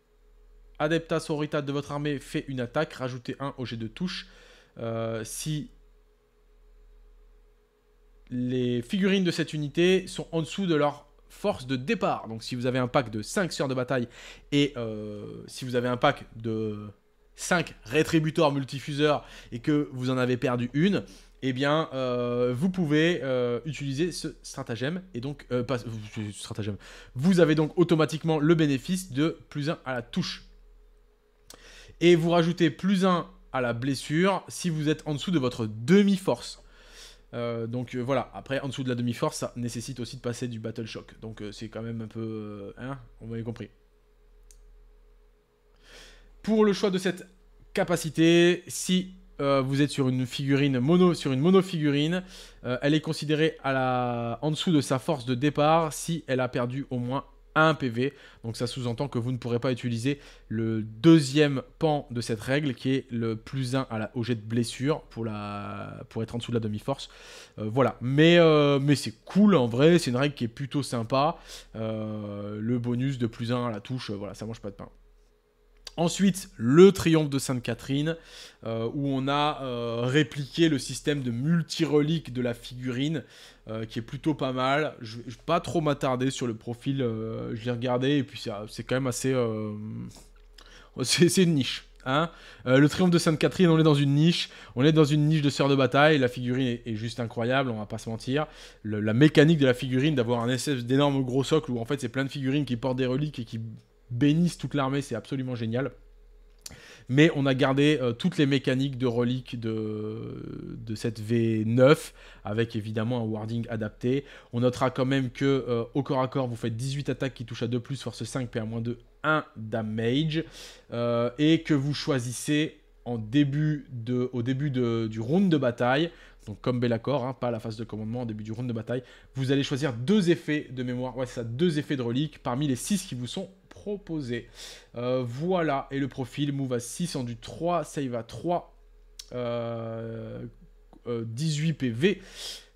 Adepta Sororita de votre armée fait une attaque, rajoutez un au jet de touche. Euh, si les figurines de cette unité sont en dessous de leur force de départ. Donc si vous avez un pack de 5 sœurs de bataille et euh, si vous avez un pack de 5 rétributeurs multifuseurs et que vous en avez perdu une, eh bien, euh, vous pouvez euh, utiliser ce stratagème. Et donc, euh, stratagème. Vous avez donc automatiquement le bénéfice de plus 1 à la touche. Et vous rajoutez plus 1 à la blessure si vous êtes en dessous de votre demi-force. donc voilà, après en dessous de la demi-force, ça nécessite aussi de passer du Battle Shock. Donc c'est quand même un peu... hein, on compris. Pour le choix de cette capacité, si euh, vous êtes sur une figurine mono, sur une monofigurine. figurine, euh, elle est considérée en dessous de sa force de départ si elle a perdu au moins un PV. Donc ça sous-entend que vous ne pourrez pas utiliser le deuxième pan de cette règle qui est le plus 1 à la... au jet de blessure pour, être en dessous de la demi-force. Euh, voilà, mais, c'est cool en vrai, c'est une règle qui est plutôt sympa. le bonus de plus 1 à la touche, voilà, ça mange pas de pain. Ensuite, le triomphe de Sainte-Catherine, euh, où on a euh, répliqué le système de multi-relique de la figurine, euh, qui est plutôt pas mal. Je ne vais pas trop m'attarder sur le profil, je l'ai regardé, et puis c'est quand même assez... (laughs) c'est une niche. Hein. le triomphe de Sainte-Catherine, on est dans une niche. On est dans une niche de sœurs de bataille. La figurine est, juste incroyable, on va pas se mentir. la mécanique de la figurine, d'avoir un espèce d'énorme gros socle où en fait c'est plein de figurines qui portent des reliques et qui bénissent toute l'armée, c'est absolument génial. Mais on a gardé euh, toutes les mécaniques de relique de, de, cette V9, avec évidemment un warding adapté. On notera quand même que euh, au corps à corps, vous faites 18 attaques qui touchent à 2, force 5, PA-2, 1 damage. Euh, et que vous choisissez en début de, au début du round de bataille, donc comme Bellacor, hein, pas la phase de commandement, au début du round de bataille, vous allez choisir deux effets de mémoire, ouais ça, deux effets de relique parmi les 6 qui vous sont proposé. Euh, voilà, et le profil move à en du 3, save à 3, 18 PV,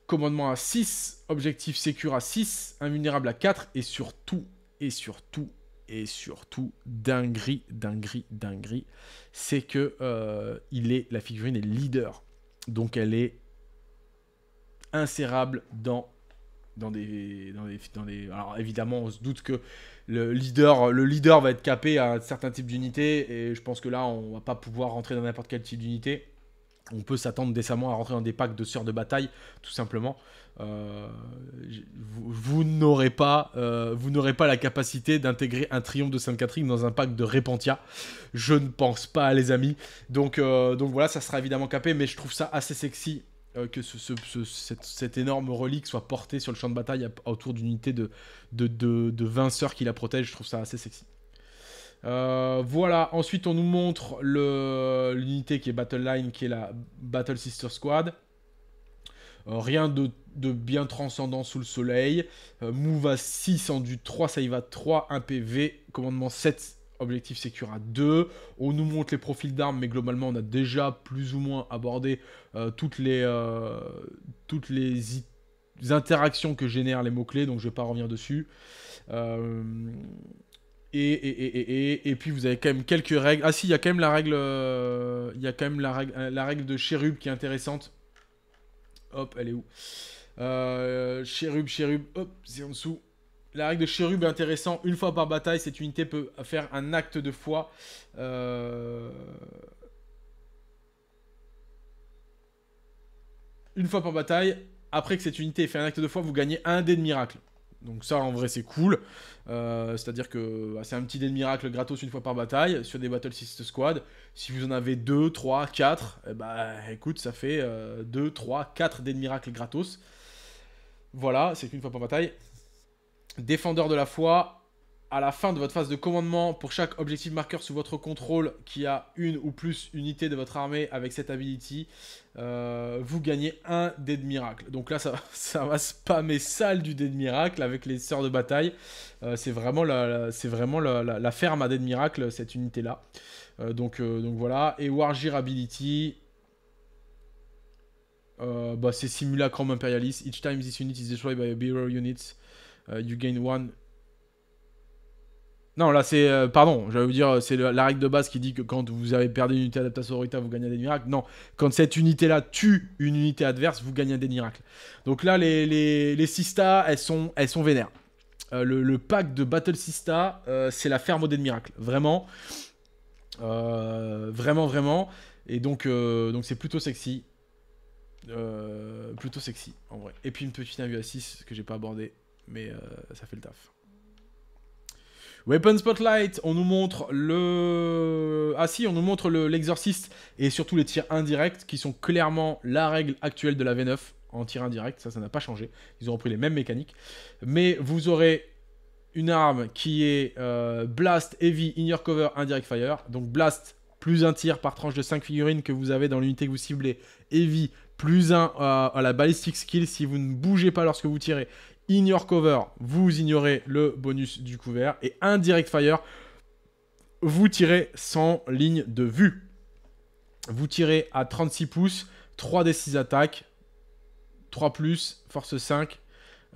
commandement à 6, objectif secure à 6, invulnérable à 4, et surtout, et surtout, et surtout, dinguerie, dinguerie, dinguerie, c'est que euh, il est, la figurine est leader. Donc elle est insérable dans dans des, dans des, Alors évidemment, on se doute que le leader, le leader va être capé à un certain type d'unité, et je pense que là, on va pas pouvoir rentrer dans n'importe quel type d'unité. On peut s'attendre décemment à rentrer dans des packs de sœurs de bataille, tout simplement. Euh, vous, n'aurez pas, euh, vous n'aurez pas la capacité d'intégrer un triomphe de Sainte Catherine dans un pack de Repentia. Je ne pense pas, les amis. Donc, euh, donc voilà, ça sera évidemment capé, mais je trouve ça assez sexy euh, que ce, cette, énorme relique soit portée sur le champ de bataille autour d'une unité de, de, de, qui la protège, je trouve ça assez sexy. Euh, voilà, ensuite on nous montre l'unité qui est Battle Line, qui est la Battle Sister Squad. Euh, rien de, bien transcendant sous le soleil. move à 6, en du 3, save à 3, 1 PV, commandement 7, Objectif Secura 2. On nous montre les profils d'armes, mais globalement, on a déjà plus ou moins abordé euh, toutes les, euh, toutes les, interactions que génèrent les mots-clés, donc je ne vais pas revenir dessus. Euh, et, puis vous avez quand même quelques règles. Ah si, il y a quand même la règle, il y a quand même la règle, de Cherub qui est intéressante. Hop, elle est où Cherub, Cherub, hop, c'est en dessous. La règle de Cherub est intéressante. Une fois par bataille, cette unité peut faire un acte de foi. Euh, une fois par bataille, après que cette unité ait fait un acte de foi, vous gagnez un dé de miracle. Donc ça, en vrai, c'est cool. Euh, c'est-à-dire que bah, c'est un petit dé de miracle gratos une fois par bataille sur des Battle Squad. Si vous en avez 2, 3, 4, bah écoute, ça fait 2, 3, 4 dés de miracle gratos. Voilà, c'est une fois par bataille défendeur de la foi, à la fin de votre phase de commandement, pour chaque objectif marqueur sous votre contrôle qui a une ou plus unités de votre armée avec cette ability, euh, vous gagnez un dé de miracle. Donc là, ça, (laughs) ça va spammer sale du dé de miracle avec les sœurs de bataille. Euh, c'est vraiment, la, vraiment ferme à dé de miracle, cette unité-là. Euh, donc, donc voilà. Et Warjir Ability, bah, c'est Simulacrum Imperialis. Each time this unit is destroyed by a bearer unit, euh, you gain one. Non, là, c'est. Euh, pardon, j'allais vous dire, c'est la règle de base qui dit que quand vous avez perdu une unité adaptation Sororita, vous gagnez des miracles. Non, quand cette unité-là tue une unité adverse, vous gagnez des miracles. Donc là, les, les, les Sista, elles sont, elles sont vénères. Euh, le, pack de Battle Sista, c'est la ferme des miracles. Vraiment. vraiment, vraiment. Et donc, donc c'est plutôt sexy. plutôt sexy, en vrai. Et puis une petite interview à 6 que j'ai pas abordée mais euh, ça fait le taf. Weapon Spotlight, on nous montre le... Ah si, on nous montre l'exorciste et surtout les tirs indirects qui sont clairement la règle actuelle de la V9 en tir indirect, ça, ça n'a pas changé. Ils ont repris les mêmes mécaniques. Mais vous aurez une arme qui est euh, Blast Heavy In Your Cover Indirect Fire. Donc Blast plus un tir par tranche de 5 figurines que vous avez dans l'unité que vous ciblez. Heavy plus un euh, à la Ballistic Skill si vous ne bougez pas lorsque vous tirez. Ignore cover, vous ignorez le bonus du couvert. Et indirect fire, vous tirez sans ligne de vue. Vous tirez à 36 pouces, 3 des 6 attaques, 3 plus, force 5,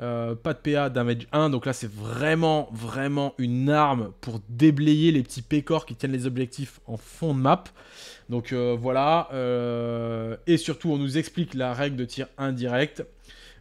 euh, pas de PA, damage 1. Donc là, c'est vraiment, vraiment une arme pour déblayer les petits pécores qui tiennent les objectifs en fond de map. Donc euh, voilà. Euh, et surtout, on nous explique la règle de tir indirect.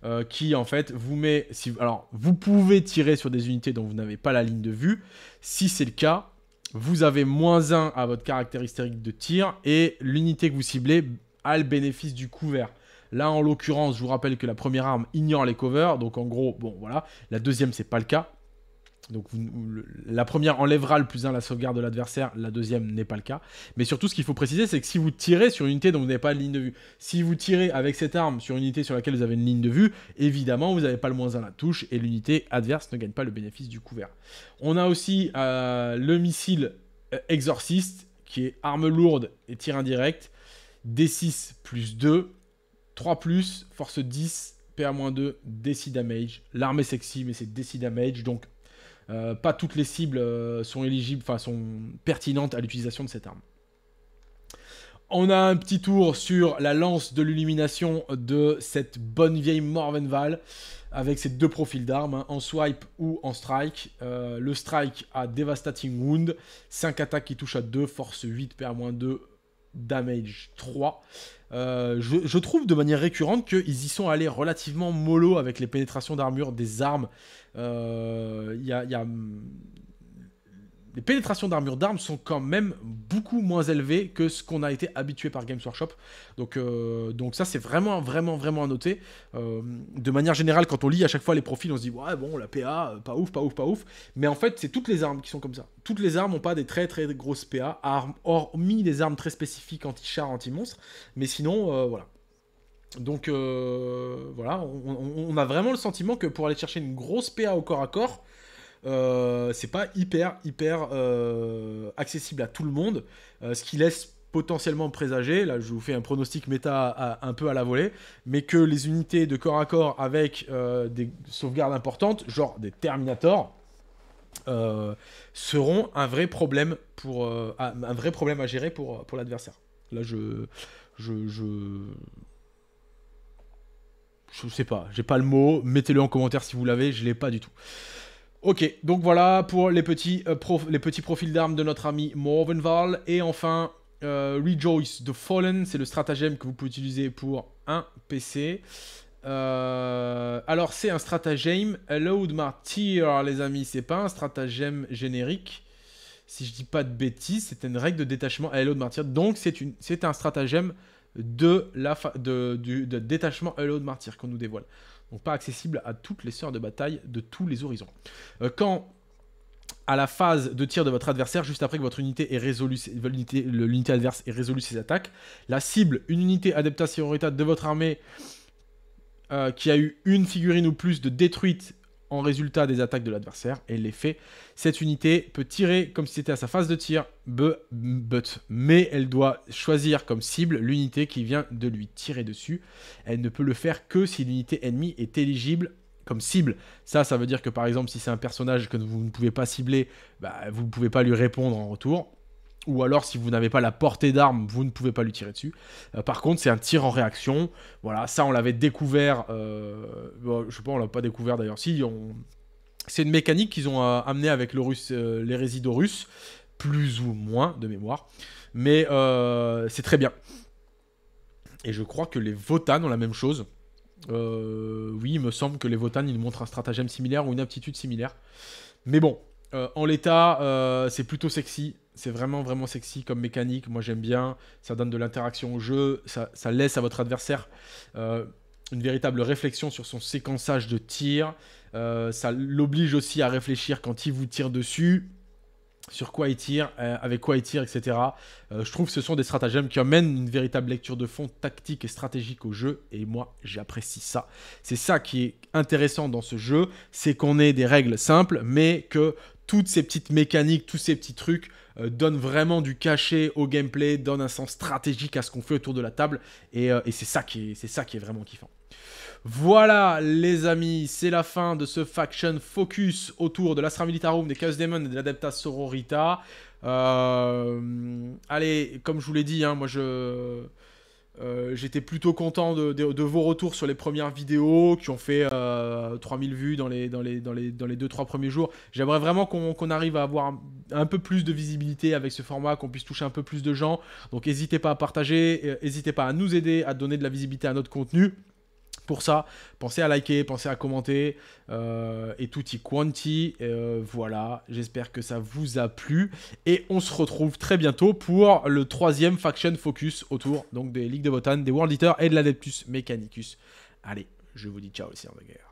Euh, qui en fait vous met. Si, alors, vous pouvez tirer sur des unités dont vous n'avez pas la ligne de vue. Si c'est le cas, vous avez moins 1 à votre caractéristique de tir et l'unité que vous ciblez a le bénéfice du couvert. Là, en l'occurrence, je vous rappelle que la première arme ignore les covers, donc en gros, bon voilà. La deuxième, c'est pas le cas. Donc la première enlèvera le plus 1 la sauvegarde de l'adversaire, la deuxième n'est pas le cas. Mais surtout, ce qu'il faut préciser, c'est que si vous tirez sur une unité dont vous n'avez pas de ligne de vue, si vous tirez avec cette arme sur une unité sur laquelle vous avez une ligne de vue, évidemment, vous n'avez pas le moins 1 à la touche et l'unité adverse ne gagne pas le bénéfice du couvert. On a aussi euh, le missile euh, exorciste qui est arme lourde et tir indirect, D6 plus 2, 3 plus, force 10, PA-2, DC damage. L'arme sexy, mais c'est DC damage, donc euh, pas toutes les cibles euh, sont éligibles, enfin sont pertinentes à l'utilisation de cette arme. On a un petit tour sur la lance de l'illumination de cette bonne vieille Morvenval avec ses deux profils d'armes, hein, en swipe ou en strike. Euh, le strike a Devastating Wound, 5 attaques qui touchent à 2, force 8, moins 2 damage 3. Euh, je, trouve de manière récurrente qu'ils y sont allés relativement mollo avec les pénétrations d'armure des armes. Euh, il y a, les pénétrations d'armure d'armes sont quand même beaucoup moins élevées que ce qu'on a été habitué par Games Workshop. Donc, euh, donc ça, c'est vraiment, vraiment, vraiment à noter. Euh, de manière générale, quand on lit à chaque fois les profils, on se dit, ouais, bon, la PA, pas ouf, pas ouf, pas ouf. Mais en fait, c'est toutes les armes qui sont comme ça. Toutes les armes n'ont pas des très, très grosses PA, armes, hormis des armes très spécifiques anti-char, anti-monstre. Mais sinon, euh, voilà. Donc voilà, on, on, a vraiment le sentiment que pour aller chercher une grosse PA au corps à corps, euh, c'est pas hyper, hyper euh, accessible à tout le monde, euh, ce qui laisse potentiellement présager, là je vous fais un pronostic méta un peu à la volée, mais que les unités de corps à corps avec des sauvegardes importantes, genre des Terminators, seront un vrai problème, pour, un vrai problème à gérer pour, pour l'adversaire. Là je, je, je je sais pas, j'ai pas le mot, mettez-le en commentaire si vous l'avez, je l'ai pas du tout. Ok, donc voilà pour euh, les petits, profils d'armes de notre ami Morvenval. Et enfin, euh, Rejoice the Fallen, c'est le stratagème que vous pouvez utiliser pour un PC. Euh, alors c'est un stratagème, Allowed Martyr les amis, c'est pas un stratagème générique. Si je dis pas de bêtises, c'est une règle de détachement Allowed Martyr. Donc c'est un stratagème de, la de, de détachement Allowed Martyr qu'on nous dévoile donc pas accessible à toutes les sœurs de bataille de tous les horizons. Euh, quand à la phase de tir de votre adversaire, juste après que votre unité, ait résolu, l'unité, adverse ait résolu ses attaques, la cible, une unité adepta de votre armée euh, qui a eu une figurine ou plus de détruite en résultat des attaques de l'adversaire et l'effet. Cette unité peut tirer comme si c'était à sa phase de tir, but, mais elle doit choisir comme cible l'unité qui vient de lui tirer dessus. Elle ne peut le faire que si l'unité ennemie est éligible comme cible. Ça, ça veut dire que par exemple, si c'est un personnage que vous ne pouvez pas cibler, bah, vous ne pouvez pas lui répondre en retour ou alors si vous n'avez pas la portée d'arme, vous ne pouvez pas lui tirer dessus. Euh, par contre, c'est un tir en réaction. Voilà, ça on l'avait découvert. Euh, je sais pas, on l'a pas découvert d'ailleurs. Si, on... c'est une mécanique qu'ils ont amené euh, amenée avec le russe, l'hérésie d'Horus, plus ou moins de mémoire. Mais c'est très bien. Et je crois que les Votan ont la même chose. oui, il me semble que les Votan, ils montrent un stratagème similaire ou une aptitude similaire. Mais bon, euh, en l'état, euh, c'est plutôt sexy. C'est vraiment, vraiment sexy comme mécanique. Moi, j'aime bien. Ça donne de l'interaction au jeu. Ça, laisse à votre adversaire euh, une véritable réflexion sur son séquençage de tir. ça l'oblige aussi à réfléchir quand il vous tire dessus sur quoi il tire, avec quoi il tire, etc. je trouve que ce sont des stratagèmes qui amènent une véritable lecture de fond tactique et stratégique au jeu, et moi j'apprécie ça. C'est ça qui est intéressant dans ce jeu, c'est qu'on ait des règles simples, mais que toutes ces petites mécaniques, tous ces petits trucs euh, donnent vraiment du cachet au gameplay, donnent un sens stratégique à ce qu'on fait autour de la table. Et, euh, c'est ça, qui est, ça qui est vraiment kiffant. Voilà les amis, c'est la fin de ce faction focus autour de l'Astra Militarum, des Chaos Demons et de l'Adepta Sororita. Euh, allez, comme je vous l'ai dit, hein, moi je... Euh, j'étais plutôt content de, vos retours sur les premières vidéos qui ont fait 3000 euh, vues dans les 2-3 deux, trois premiers jours. J'aimerais vraiment qu'on arrive à avoir un, peu plus de visibilité avec ce format, qu'on puisse toucher un peu plus de gens. Donc n'hésitez pas à partager, euh, n'hésitez pas à nous aider à donner de la visibilité à notre contenu. Pour ça, pensez à liker, pensez à commenter euh, et tout y quanti. Euh, voilà, j'espère que ça vous a plu et on se retrouve très bientôt pour le troisième faction focus autour donc des Ligues de Botan, des World Eater et de l'Adeptus Mechanicus. Allez, je vous dis ciao les de guerre.